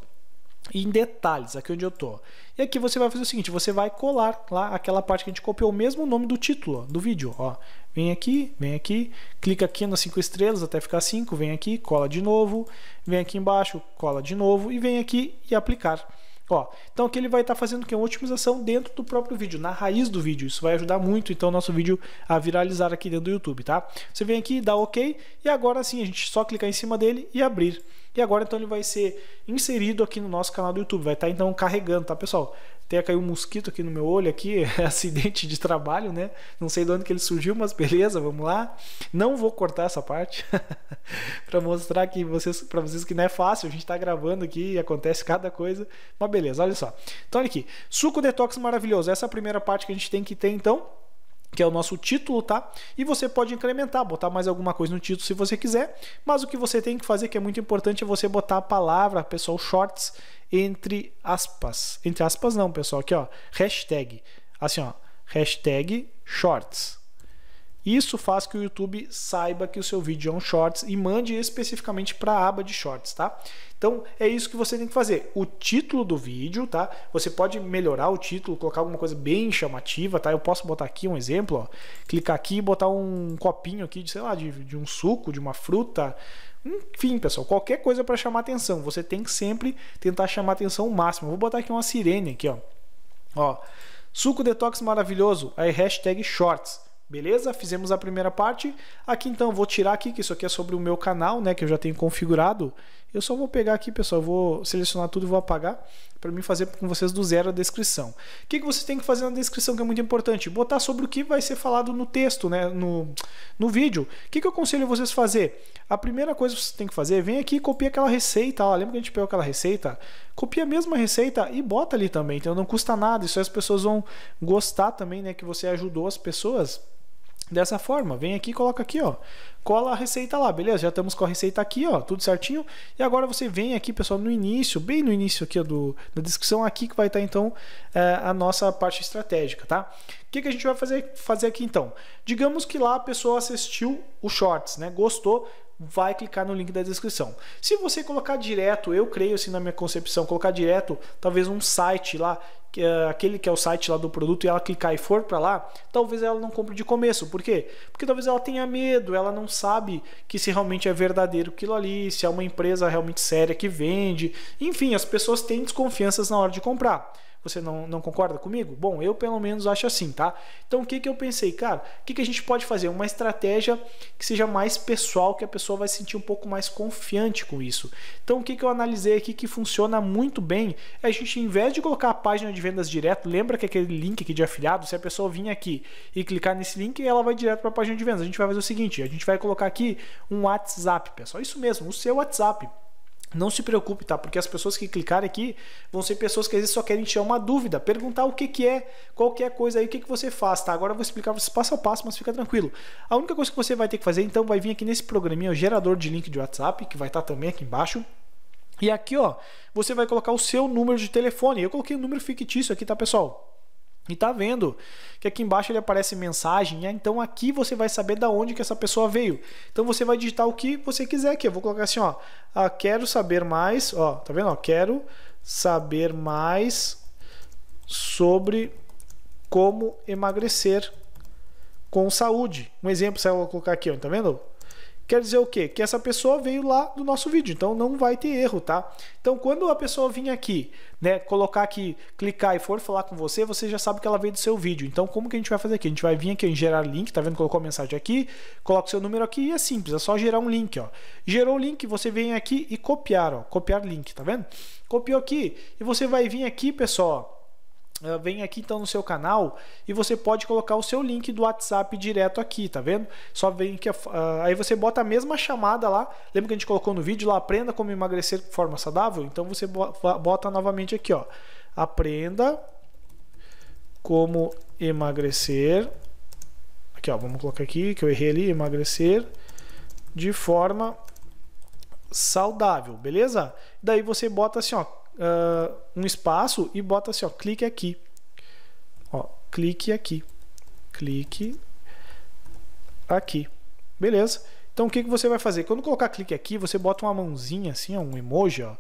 em detalhes, aqui onde eu tô. E aqui você vai fazer o seguinte, você vai colar lá aquela parte que a gente copiou o mesmo nome do título do vídeo, ó. Vem aqui, vem aqui, clica aqui nas cinco estrelas até ficar cinco, vem aqui, cola de novo, vem aqui embaixo, cola de novo e vem aqui e aplicar. Ó, então aqui ele vai estar tá fazendo que uma otimização dentro do próprio vídeo, na raiz do vídeo. Isso vai ajudar muito então o nosso vídeo a viralizar aqui dentro do YouTube, tá? Você vem aqui, dá OK e agora sim a gente só clicar em cima dele e abrir. E agora então ele vai ser inserido aqui no nosso canal do YouTube. Vai estar tá, então carregando, tá pessoal? Até caiu um mosquito aqui no meu olho aqui, é acidente de trabalho, né? Não sei de onde que ele surgiu, mas beleza, vamos lá. Não vou cortar essa parte para mostrar que vocês, para vocês que não é fácil, a gente está gravando aqui e acontece cada coisa. Mas beleza, olha só. Então olha aqui, suco detox maravilhoso. Essa é a primeira parte que a gente tem que ter então que é o nosso título, tá? E você pode incrementar, botar mais alguma coisa no título se você quiser, mas o que você tem que fazer, que é muito importante, é você botar a palavra, pessoal, shorts, entre aspas. Entre aspas não, pessoal, aqui ó, hashtag. Assim ó, hashtag shorts. Isso faz que o YouTube saiba que o seu vídeo é um shorts e mande especificamente para a aba de shorts, tá? Então é isso que você tem que fazer. O título do vídeo, tá? Você pode melhorar o título, colocar alguma coisa bem chamativa, tá? Eu posso botar aqui um exemplo, ó. Clicar aqui e botar um copinho aqui de, sei lá, de, de um suco, de uma fruta. Enfim, pessoal, qualquer coisa para chamar atenção. Você tem que sempre tentar chamar atenção o máximo. vou botar aqui uma sirene aqui, ó. Ó. Suco detox maravilhoso, aí hashtag shorts. Beleza? Fizemos a primeira parte. Aqui então vou tirar aqui que isso aqui é sobre o meu canal, né, que eu já tenho configurado. Eu só vou pegar aqui, pessoal, vou selecionar tudo e vou apagar para mim fazer com vocês do zero a descrição. O que, que você tem que fazer na descrição que é muito importante? Botar sobre o que vai ser falado no texto, né? no, no vídeo. O que, que eu aconselho vocês fazer? A primeira coisa que você tem que fazer é vem aqui e copia aquela receita. Ó. Lembra que a gente pegou aquela receita? Copia a mesma receita e bota ali também. Então não custa nada. Isso aí as pessoas vão gostar também, né? Que você ajudou as pessoas dessa forma. Vem aqui, coloca aqui, ó. Cola a receita lá, beleza? Já estamos com a receita aqui, ó, tudo certinho. E agora você vem aqui, pessoal, no início, bem no início aqui ó, do, da descrição, aqui que vai estar então é, a nossa parte estratégica, tá? O que, que a gente vai fazer, fazer aqui então? Digamos que lá a pessoa assistiu o shorts, né? Gostou, vai clicar no link da descrição. Se você colocar direto, eu creio assim na minha concepção, colocar direto talvez um site lá, que eh, aquele que é o site lá do produto e ela clicar e for para lá, talvez ela não compre de começo. Por quê? Porque talvez ela tenha medo, ela não sabe que se realmente é verdadeiro aquilo ali, se é uma empresa realmente séria que vende. Enfim, as pessoas têm desconfianças na hora de comprar. Você não, não concorda comigo? Bom, eu pelo menos acho assim, tá? Então o que, que eu pensei, cara? O que, que a gente pode fazer? Uma estratégia que seja mais pessoal, que a pessoa vai se sentir um pouco mais confiante com isso. Então o que, que eu analisei aqui que funciona muito bem é a gente, em vez de colocar a página de vendas direto, lembra que aquele link aqui de afiliado, se a pessoa vir aqui e clicar nesse link, ela vai direto para a página de vendas. A gente vai fazer o seguinte: a gente vai colocar aqui um WhatsApp, pessoal. Isso mesmo, o seu WhatsApp. Não se preocupe, tá? Porque as pessoas que clicarem aqui vão ser pessoas que às vezes só querem tirar uma dúvida, perguntar o que, que é, qualquer é coisa aí, o que, que você faz, tá? Agora eu vou explicar vocês passo a passo, mas fica tranquilo. A única coisa que você vai ter que fazer, então, vai vir aqui nesse programinha, o gerador de link de WhatsApp, que vai estar tá também aqui embaixo. E aqui, ó, você vai colocar o seu número de telefone. Eu coloquei um número fictício aqui, tá, pessoal? E tá vendo que aqui embaixo ele aparece mensagem, né? então aqui você vai saber da onde que essa pessoa veio. Então você vai digitar o que você quiser aqui. Eu vou colocar assim, ó, ah, quero saber mais, ó, tá vendo? Ó, quero saber mais sobre como emagrecer com saúde. Um exemplo, se eu colocar aqui, ó, tá vendo? Quer dizer o quê? Que essa pessoa veio lá do nosso vídeo, então não vai ter erro, tá? Então quando a pessoa vir aqui, né, colocar aqui, clicar e for falar com você, você já sabe que ela veio do seu vídeo. Então como que a gente vai fazer aqui? A gente vai vir aqui em gerar link, tá vendo? Colocou a mensagem aqui, coloca o seu número aqui e é simples, é só gerar um link, ó. Gerou o link, você vem aqui e copiar, ó, copiar link, tá vendo? Copiou aqui e você vai vir aqui, pessoal, ah, vem aqui então no seu canal e você pode colocar o seu link do WhatsApp direto aqui, tá vendo? Só vem que uh, aí você bota a mesma chamada lá. Lembra que a gente colocou no vídeo lá aprenda como emagrecer de forma saudável? Então você bota novamente aqui, ó. Aprenda como emagrecer. Aqui, ó, vamos colocar aqui que eu errei ali, emagrecer de forma saudável, beleza? Daí você bota assim, ó, uh, um espaço e bota assim, ó, clique aqui. Ó, clique aqui. Clique aqui. Beleza? Então o que, que você vai fazer? Quando colocar clique aqui, você bota uma mãozinha assim, ó, um emoji, ó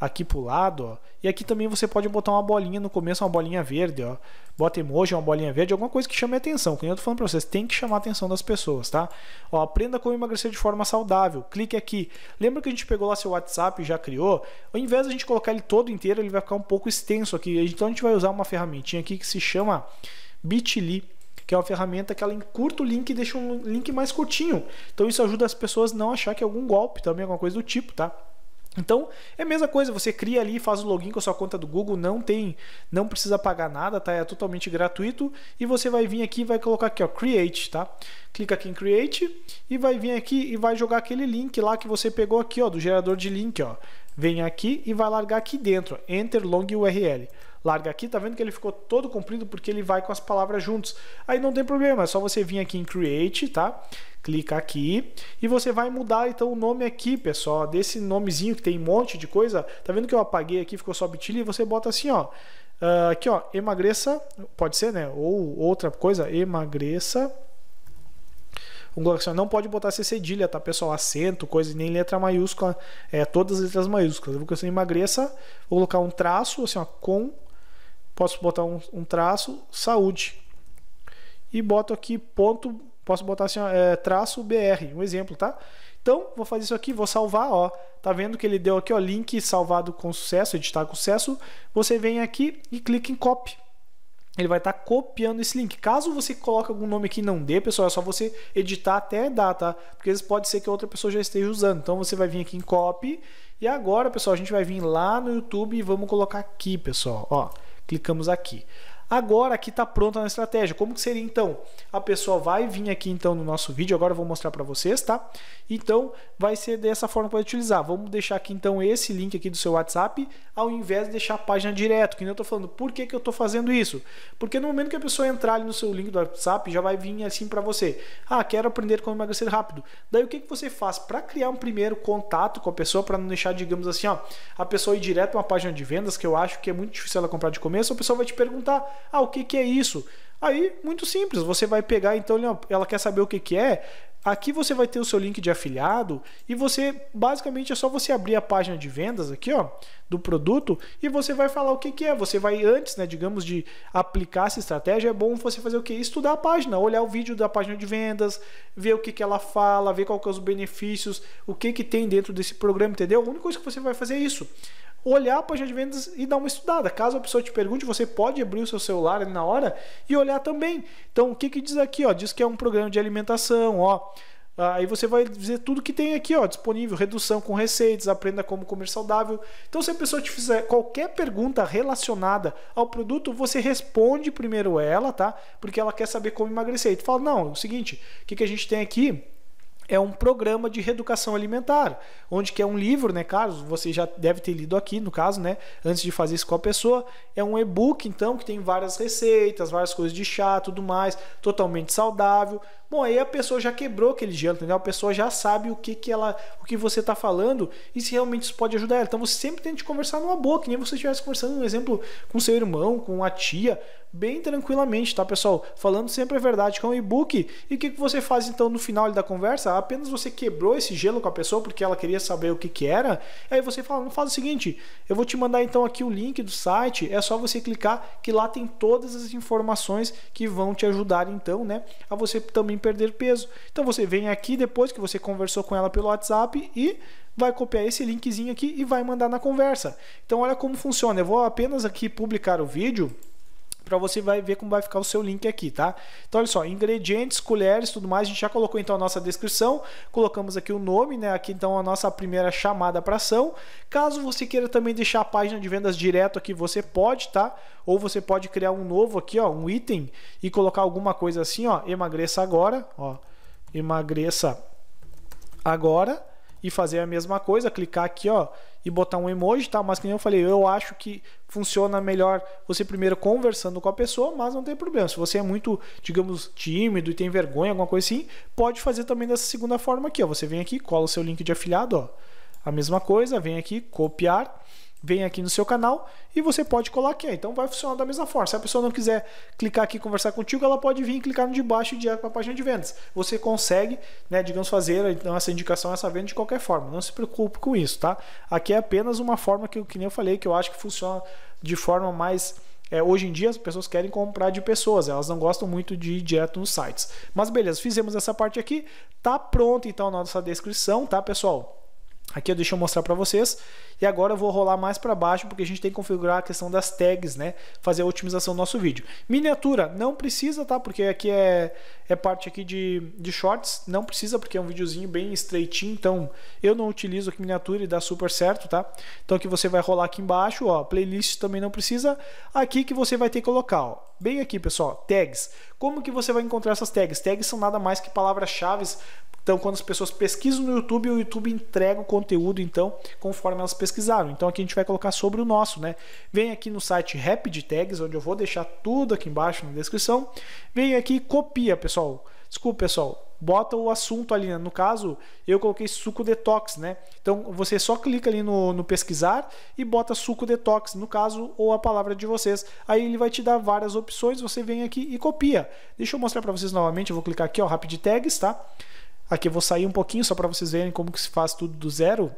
aqui pro lado, ó. E aqui também você pode botar uma bolinha no começo, uma bolinha verde, ó. Bota emoji, uma bolinha verde, alguma coisa que chame a atenção. Que eu tô falando para vocês, tem que chamar a atenção das pessoas, tá? Ó, aprenda como emagrecer de forma saudável. Clique aqui. Lembra que a gente pegou lá seu WhatsApp e já criou? Ao invés de a gente colocar ele todo inteiro, ele vai ficar um pouco extenso aqui. Então a gente vai usar uma ferramentinha aqui que se chama Bitly que é uma ferramenta que ela encurta o link e deixa um link mais curtinho. Então isso ajuda as pessoas não achar que é algum golpe também, alguma coisa do tipo, tá? Então, é a mesma coisa, você cria ali, faz o login com a sua conta do Google, não tem, não precisa pagar nada, tá? É totalmente gratuito e você vai vir aqui vai colocar aqui, ó, create, tá? Clica aqui em create e vai vir aqui e vai jogar aquele link lá que você pegou aqui, ó, do gerador de link, ó. Vem aqui e vai largar aqui dentro, ó, enter long URL larga aqui, tá vendo que ele ficou todo comprido porque ele vai com as palavras juntos. Aí não tem problema, é só você vir aqui em Create, tá? Clica aqui e você vai mudar então o nome aqui, pessoal, desse nomezinho que tem um monte de coisa. Tá vendo que eu apaguei aqui, ficou só e você bota assim, ó. Uh, aqui, ó, emagreça, pode ser, né? Ou outra coisa, emagreça assim, não pode botar ser cedilha, tá pessoal? Acento, coisa, nem letra maiúscula, é, todas as letras maiúsculas. Eu vou colocar assim, emagreça, vou colocar um traço, assim, ó, com Posso botar um, um traço saúde. E boto aqui ponto. Posso botar assim, é, traço BR, um exemplo, tá? Então, vou fazer isso aqui, vou salvar, ó. Tá vendo que ele deu aqui, ó, link salvado com sucesso, editar com sucesso. Você vem aqui e clica em copy. Ele vai estar tá copiando esse link. Caso você coloque algum nome que não dê, pessoal, é só você editar até dar, tá? Porque pode ser que outra pessoa já esteja usando. Então, você vai vir aqui em copy. E agora, pessoal, a gente vai vir lá no YouTube e vamos colocar aqui, pessoal, ó. Clicamos aqui. Agora aqui está pronta a estratégia. Como que seria então? A pessoa vai vir aqui então no nosso vídeo, agora eu vou mostrar para vocês, tá? Então vai ser dessa forma que utilizar. Vamos deixar aqui então esse link aqui do seu WhatsApp, ao invés de deixar a página direto, que nem eu estou falando. Por que, que eu estou fazendo isso? Porque no momento que a pessoa entrar ali no seu link do WhatsApp, já vai vir assim para você. Ah, quero aprender como emagrecer rápido. Daí o que, que você faz para criar um primeiro contato com a pessoa para não deixar, digamos assim, ó, a pessoa ir direto a uma página de vendas, que eu acho que é muito difícil ela comprar de começo, a pessoa vai te perguntar ah, o que, que é isso? Aí, muito simples, você vai pegar, então ela quer saber o que, que é, Aqui você vai ter o seu link de afiliado e você basicamente é só você abrir a página de vendas aqui, ó, do produto e você vai falar o que, que é. Você vai antes, né, digamos de aplicar essa estratégia, é bom você fazer o que? Estudar a página, olhar o vídeo da página de vendas, ver o que, que ela fala, ver qual são é os benefícios, o que que tem dentro desse programa, entendeu? A única coisa que você vai fazer é isso olhar a página de vendas e dar uma estudada. Caso a pessoa te pergunte, você pode abrir o seu celular ali na hora e olhar também. Então, o que, que diz aqui? Ó? Diz que é um programa de alimentação, ó. Aí você vai dizer tudo que tem aqui, ó, disponível, redução com receitas, aprenda como comer saudável. Então, se a pessoa te fizer qualquer pergunta relacionada ao produto, você responde primeiro ela, tá? Porque ela quer saber como emagrecer. E tu fala, não, é o seguinte, o que, que a gente tem aqui? é um programa de reeducação alimentar, onde que é um livro, né, Carlos? Você já deve ter lido aqui, no caso, né? Antes de fazer isso com a pessoa, é um e-book, então, que tem várias receitas, várias coisas de chá, tudo mais, totalmente saudável. Bom, aí a pessoa já quebrou aquele gelo, entendeu? A pessoa já sabe o que, que ela, o que você está falando e se realmente isso pode ajudar ela. Então você sempre tem que conversar numa boa, que nem você estivesse conversando, um exemplo, com seu irmão, com a tia, bem tranquilamente, tá, pessoal? Falando sempre a verdade, com é um e-book. E o que, que você faz então no final da conversa? Apenas você quebrou esse gelo com a pessoa porque ela queria saber o que, que era. Aí você fala, não faz o seguinte, eu vou te mandar então aqui o link do site, é só você clicar que lá tem todas as informações que vão te ajudar então, né, a você também perder peso. Então você vem aqui depois que você conversou com ela pelo WhatsApp e vai copiar esse linkzinho aqui e vai mandar na conversa. Então olha como funciona. Eu vou apenas aqui publicar o vídeo para você vai ver como vai ficar o seu link aqui, tá? Então olha só, ingredientes, colheres, tudo mais, a gente já colocou então a nossa descrição, colocamos aqui o nome, né? Aqui então a nossa primeira chamada para ação. Caso você queira também deixar a página de vendas direto aqui, você pode, tá? Ou você pode criar um novo aqui, ó, um item e colocar alguma coisa assim, ó, emagreça agora, ó, emagreça agora e fazer a mesma coisa, clicar aqui, ó, e botar um emoji, tá? Mas que nem eu falei, eu acho que funciona melhor você primeiro conversando com a pessoa, mas não tem problema. Se você é muito, digamos, tímido e tem vergonha, alguma coisa assim, pode fazer também dessa segunda forma aqui, ó. Você vem aqui, cola o seu link de afiliado, ó. A mesma coisa, vem aqui, copiar vem aqui no seu canal e você pode colar aqui. Então vai funcionar da mesma forma. Se a pessoa não quiser clicar aqui e conversar contigo, ela pode vir e clicar no de baixo direto para a página de vendas. Você consegue, né, digamos, fazer então, essa indicação, essa venda de qualquer forma. Não se preocupe com isso, tá? Aqui é apenas uma forma que, que nem eu falei, que eu acho que funciona de forma mais. É, hoje em dia as pessoas querem comprar de pessoas, elas não gostam muito de ir direto nos sites. Mas beleza, fizemos essa parte aqui, tá pronto então a nossa descrição, tá pessoal? Aqui eu deixei eu mostrar para vocês. E agora eu vou rolar mais para baixo porque a gente tem que configurar a questão das tags, né? Fazer a otimização do nosso vídeo. Miniatura não precisa, tá? Porque aqui é, é parte aqui de, de shorts. Não precisa porque é um videozinho bem estreitinho. Então eu não utilizo aqui miniatura e dá super certo, tá? Então aqui você vai rolar aqui embaixo, ó. Playlist também não precisa. Aqui que você vai ter que colocar, ó. Bem aqui, pessoal. Tags. Como que você vai encontrar essas tags? Tags são nada mais que palavras-chave então, quando as pessoas pesquisam no YouTube, o YouTube entrega o conteúdo, então, conforme elas pesquisaram. Então, aqui a gente vai colocar sobre o nosso, né? Vem aqui no site Rapid Tags, onde eu vou deixar tudo aqui embaixo na descrição. Vem aqui e copia, pessoal. Desculpa, pessoal. Bota o assunto ali, né? No caso, eu coloquei suco detox, né? Então, você só clica ali no, no pesquisar e bota suco detox, no caso, ou a palavra de vocês. Aí ele vai te dar várias opções, você vem aqui e copia. Deixa eu mostrar para vocês novamente, eu vou clicar aqui, ó, Rapid Tags, tá? Aqui eu vou sair um pouquinho só para vocês verem como que se faz tudo do zero.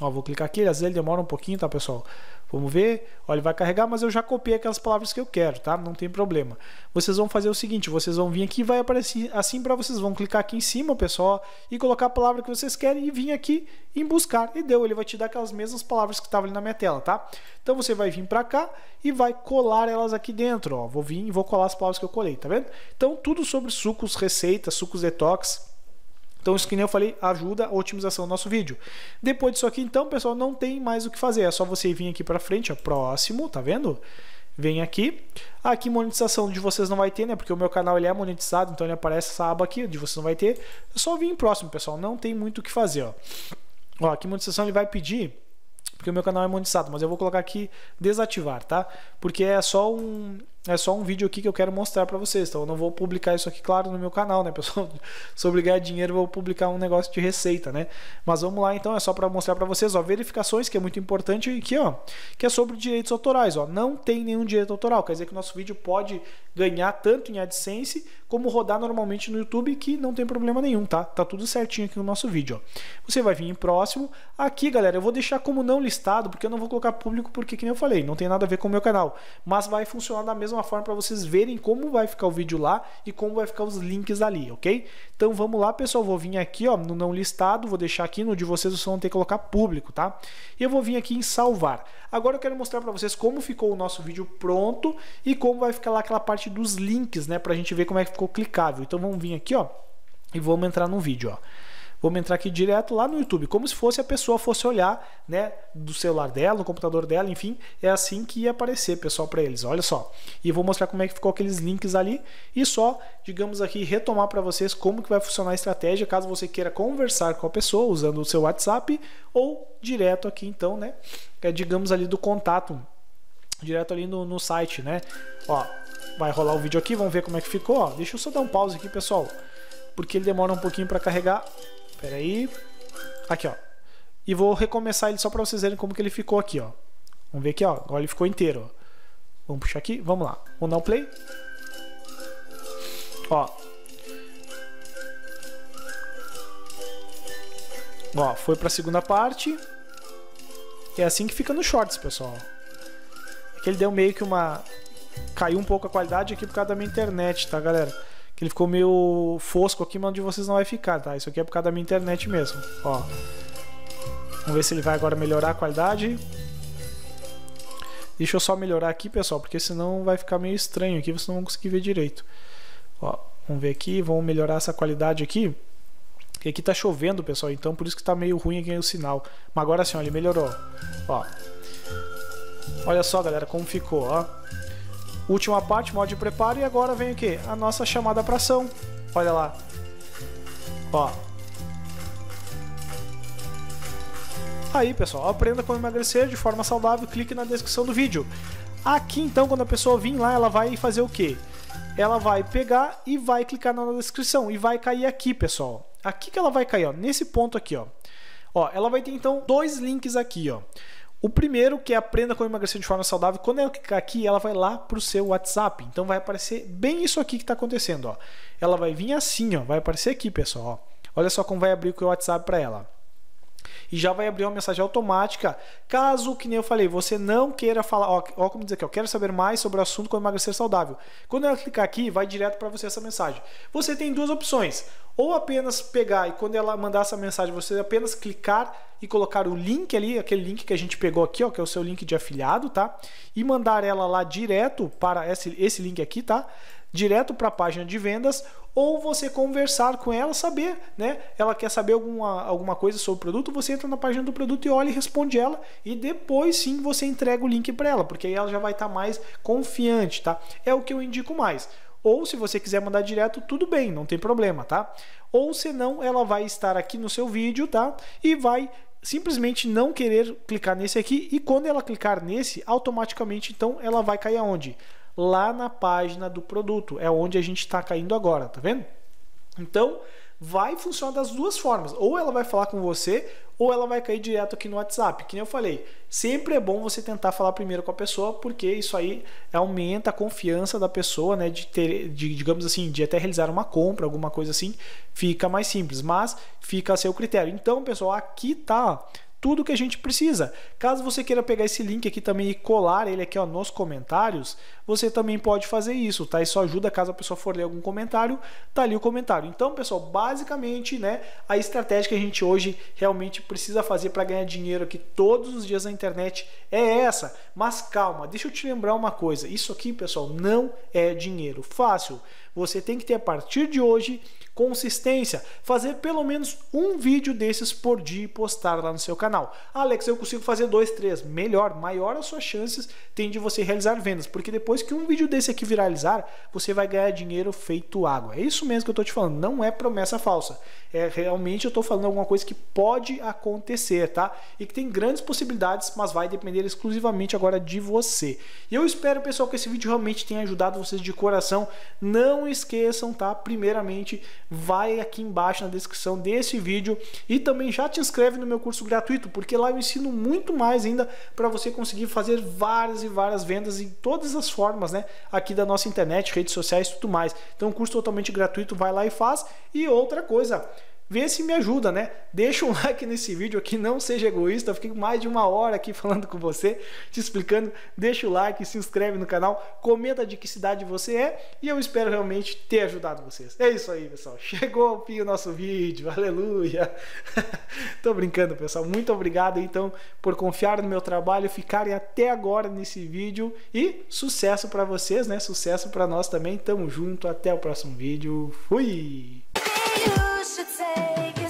Ó, vou clicar aqui, às vezes ele demora um pouquinho, tá, pessoal? Vamos ver. Olha, ele vai carregar, mas eu já copiei aquelas palavras que eu quero, tá? Não tem problema. Vocês vão fazer o seguinte, vocês vão vir aqui vai aparecer assim para vocês. Vão clicar aqui em cima, pessoal, e colocar a palavra que vocês querem e vir aqui em buscar. E deu, ele vai te dar aquelas mesmas palavras que estavam ali na minha tela, tá? Então você vai vir para cá e vai colar elas aqui dentro, ó. Vou vir e vou colar as palavras que eu colei, tá vendo? Então tudo sobre sucos, receitas, sucos detox, então, isso que nem eu falei, ajuda a otimização do nosso vídeo. Depois disso aqui, então, pessoal, não tem mais o que fazer. É só você vir aqui para frente, ó, próximo, tá vendo? Vem aqui. Aqui monetização de vocês não vai ter, né? Porque o meu canal ele é monetizado, então ele aparece essa aba aqui, de vocês não vai ter. É só vir em próximo, pessoal. Não tem muito o que fazer, ó. Ó, aqui monetização ele vai pedir porque o meu canal é monetizado, mas eu vou colocar aqui desativar, tá? Porque é só um é só um vídeo aqui que eu quero mostrar para vocês. Então eu não vou publicar isso aqui, claro, no meu canal, né, pessoal? Sobre ganhar dinheiro, eu vou publicar um negócio de receita, né? Mas vamos lá, então, é só para mostrar para vocês, ó, verificações, que é muito importante aqui, ó, que é sobre direitos autorais, ó. Não tem nenhum direito autoral, quer dizer que o nosso vídeo pode ganhar tanto em AdSense como rodar normalmente no YouTube, que não tem problema nenhum, tá? Tá tudo certinho aqui no nosso vídeo, ó. Você vai vir em próximo. Aqui, galera, eu vou deixar como não listado, porque eu não vou colocar público, porque, que nem eu falei, não tem nada a ver com o meu canal. Mas vai funcionar da mesma uma forma para vocês verem como vai ficar o vídeo lá e como vai ficar os links ali, ok? Então vamos lá, pessoal. Vou vir aqui ó, no não listado, vou deixar aqui no de vocês, vocês vão ter que colocar público, tá? E eu vou vir aqui em salvar. Agora eu quero mostrar para vocês como ficou o nosso vídeo pronto e como vai ficar lá aquela parte dos links, né? Para a gente ver como é que ficou clicável. Então vamos vir aqui ó, e vamos entrar no vídeo. Ó. Vamos entrar aqui direto lá no YouTube, como se fosse a pessoa fosse olhar, né, do celular dela, do computador dela, enfim, é assim que ia aparecer, pessoal, para eles. Olha só. E vou mostrar como é que ficou aqueles links ali e só, digamos aqui, retomar para vocês como que vai funcionar a estratégia, caso você queira conversar com a pessoa usando o seu WhatsApp ou direto aqui então, né? É, digamos ali do contato direto ali no, no site, né? Ó, vai rolar o vídeo aqui, vamos ver como é que ficou. Ó, deixa eu só dar um pause aqui, pessoal, porque ele demora um pouquinho para carregar. Espera aí. Aqui, ó. E vou recomeçar ele só para vocês verem como que ele ficou aqui, ó. Vamos ver aqui, ó. Agora ele ficou inteiro, ó. Vamos puxar aqui, vamos lá. Vamos dar um play. Ó. Ó, foi para a segunda parte. É assim que fica no shorts, pessoal. É que ele deu meio que uma... Caiu um pouco a qualidade aqui por causa da minha internet, tá, galera? que ele ficou meio fosco aqui, mas onde vocês não vai ficar, tá? Isso aqui é por causa da minha internet mesmo, ó. Vamos ver se ele vai agora melhorar a qualidade. Deixa eu só melhorar aqui, pessoal, porque senão vai ficar meio estranho aqui, vocês não vão conseguir ver direito. Ó, vamos ver aqui, vamos melhorar essa qualidade aqui. E aqui tá chovendo, pessoal, então por isso que tá meio ruim aqui o sinal. Mas agora sim, ó, ele melhorou. Ó. Olha só, galera, como ficou, ó. Última parte, modo de preparo, e agora vem o que? A nossa chamada para ação. Olha lá. Ó. Aí, pessoal, aprenda como emagrecer de forma saudável, clique na descrição do vídeo. Aqui, então, quando a pessoa vir lá, ela vai fazer o quê? Ela vai pegar e vai clicar na descrição e vai cair aqui, pessoal. Aqui que ela vai cair, ó, nesse ponto aqui, ó. Ó, ela vai ter então dois links aqui, ó. O primeiro, que é aprenda como emagrecer de forma saudável, quando é ela clicar tá aqui, ela vai lá para o seu WhatsApp. Então vai aparecer bem isso aqui que está acontecendo. Ó. Ela vai vir assim, ó, vai aparecer aqui, pessoal. Ó. Olha só como vai abrir o WhatsApp para ela e já vai abrir uma mensagem automática. Caso, que nem eu falei, você não queira falar, ó, ó como dizer aqui, eu quero saber mais sobre o assunto como emagrecer saudável. Quando ela clicar aqui, vai direto para você essa mensagem. Você tem duas opções ou apenas pegar e quando ela mandar essa mensagem, você apenas clicar e colocar o link ali, aquele link que a gente pegou aqui, ó, que é o seu link de afiliado, tá? E mandar ela lá direto para esse, esse link aqui, tá? Direto para a página de vendas, ou você conversar com ela, saber, né? Ela quer saber alguma, alguma coisa sobre o produto, você entra na página do produto e olha e responde ela, e depois sim você entrega o link para ela, porque aí ela já vai estar tá mais confiante, tá? É o que eu indico mais. Ou se você quiser mandar direto, tudo bem, não tem problema, tá? Ou senão ela vai estar aqui no seu vídeo, tá? E vai simplesmente não querer clicar nesse aqui e quando ela clicar nesse, automaticamente então ela vai cair aonde? Lá na página do produto, é onde a gente está caindo agora, tá vendo? Então, vai funcionar das duas formas. Ou ela vai falar com você, ou ela vai cair direto aqui no WhatsApp. Que nem eu falei, sempre é bom você tentar falar primeiro com a pessoa, porque isso aí aumenta a confiança da pessoa, né? De ter, de, digamos assim, de até realizar uma compra, alguma coisa assim, fica mais simples, mas fica a seu critério. Então, pessoal, aqui tá tudo que a gente precisa. Caso você queira pegar esse link aqui também e colar ele aqui ó, nos comentários, você também pode fazer isso, tá? Isso ajuda caso a pessoa for ler algum comentário, tá ali o comentário. Então, pessoal, basicamente, né, a estratégia que a gente hoje realmente precisa fazer para ganhar dinheiro aqui todos os dias na internet é essa. Mas calma, deixa eu te lembrar uma coisa. Isso aqui, pessoal, não é dinheiro fácil. Você tem que ter a partir de hoje consistência, fazer pelo menos um vídeo desses por dia e postar lá no seu canal. Alex, eu consigo fazer dois, três. Melhor, maior as suas chances tem de você realizar vendas, porque depois depois que um vídeo desse aqui viralizar, você vai ganhar dinheiro feito água. É isso mesmo que eu estou te falando, não é promessa falsa é, realmente eu estou falando alguma coisa que pode acontecer, tá? E que tem grandes possibilidades, mas vai depender exclusivamente agora de você. E eu espero, pessoal, que esse vídeo realmente tenha ajudado vocês de coração. Não esqueçam, tá? Primeiramente, vai aqui embaixo na descrição desse vídeo e também já te inscreve no meu curso gratuito, porque lá eu ensino muito mais ainda para você conseguir fazer várias e várias vendas em todas as formas, né? Aqui da nossa internet, redes sociais e tudo mais. Então, curso totalmente gratuito, vai lá e faz. E outra coisa, vê se me ajuda, né? Deixa um like nesse vídeo aqui, não seja egoísta. Eu fiquei mais de uma hora aqui falando com você, te explicando. Deixa o like, se inscreve no canal, comenta de que cidade você é e eu espero realmente ter ajudado vocês. É isso aí, pessoal. Chegou ao fim o nosso vídeo. Aleluia. Tô brincando, pessoal. Muito obrigado então por confiar no meu trabalho, ficarem até agora nesse vídeo e sucesso para vocês, né? Sucesso para nós também. Tamo junto, até o próximo vídeo. Fui. should take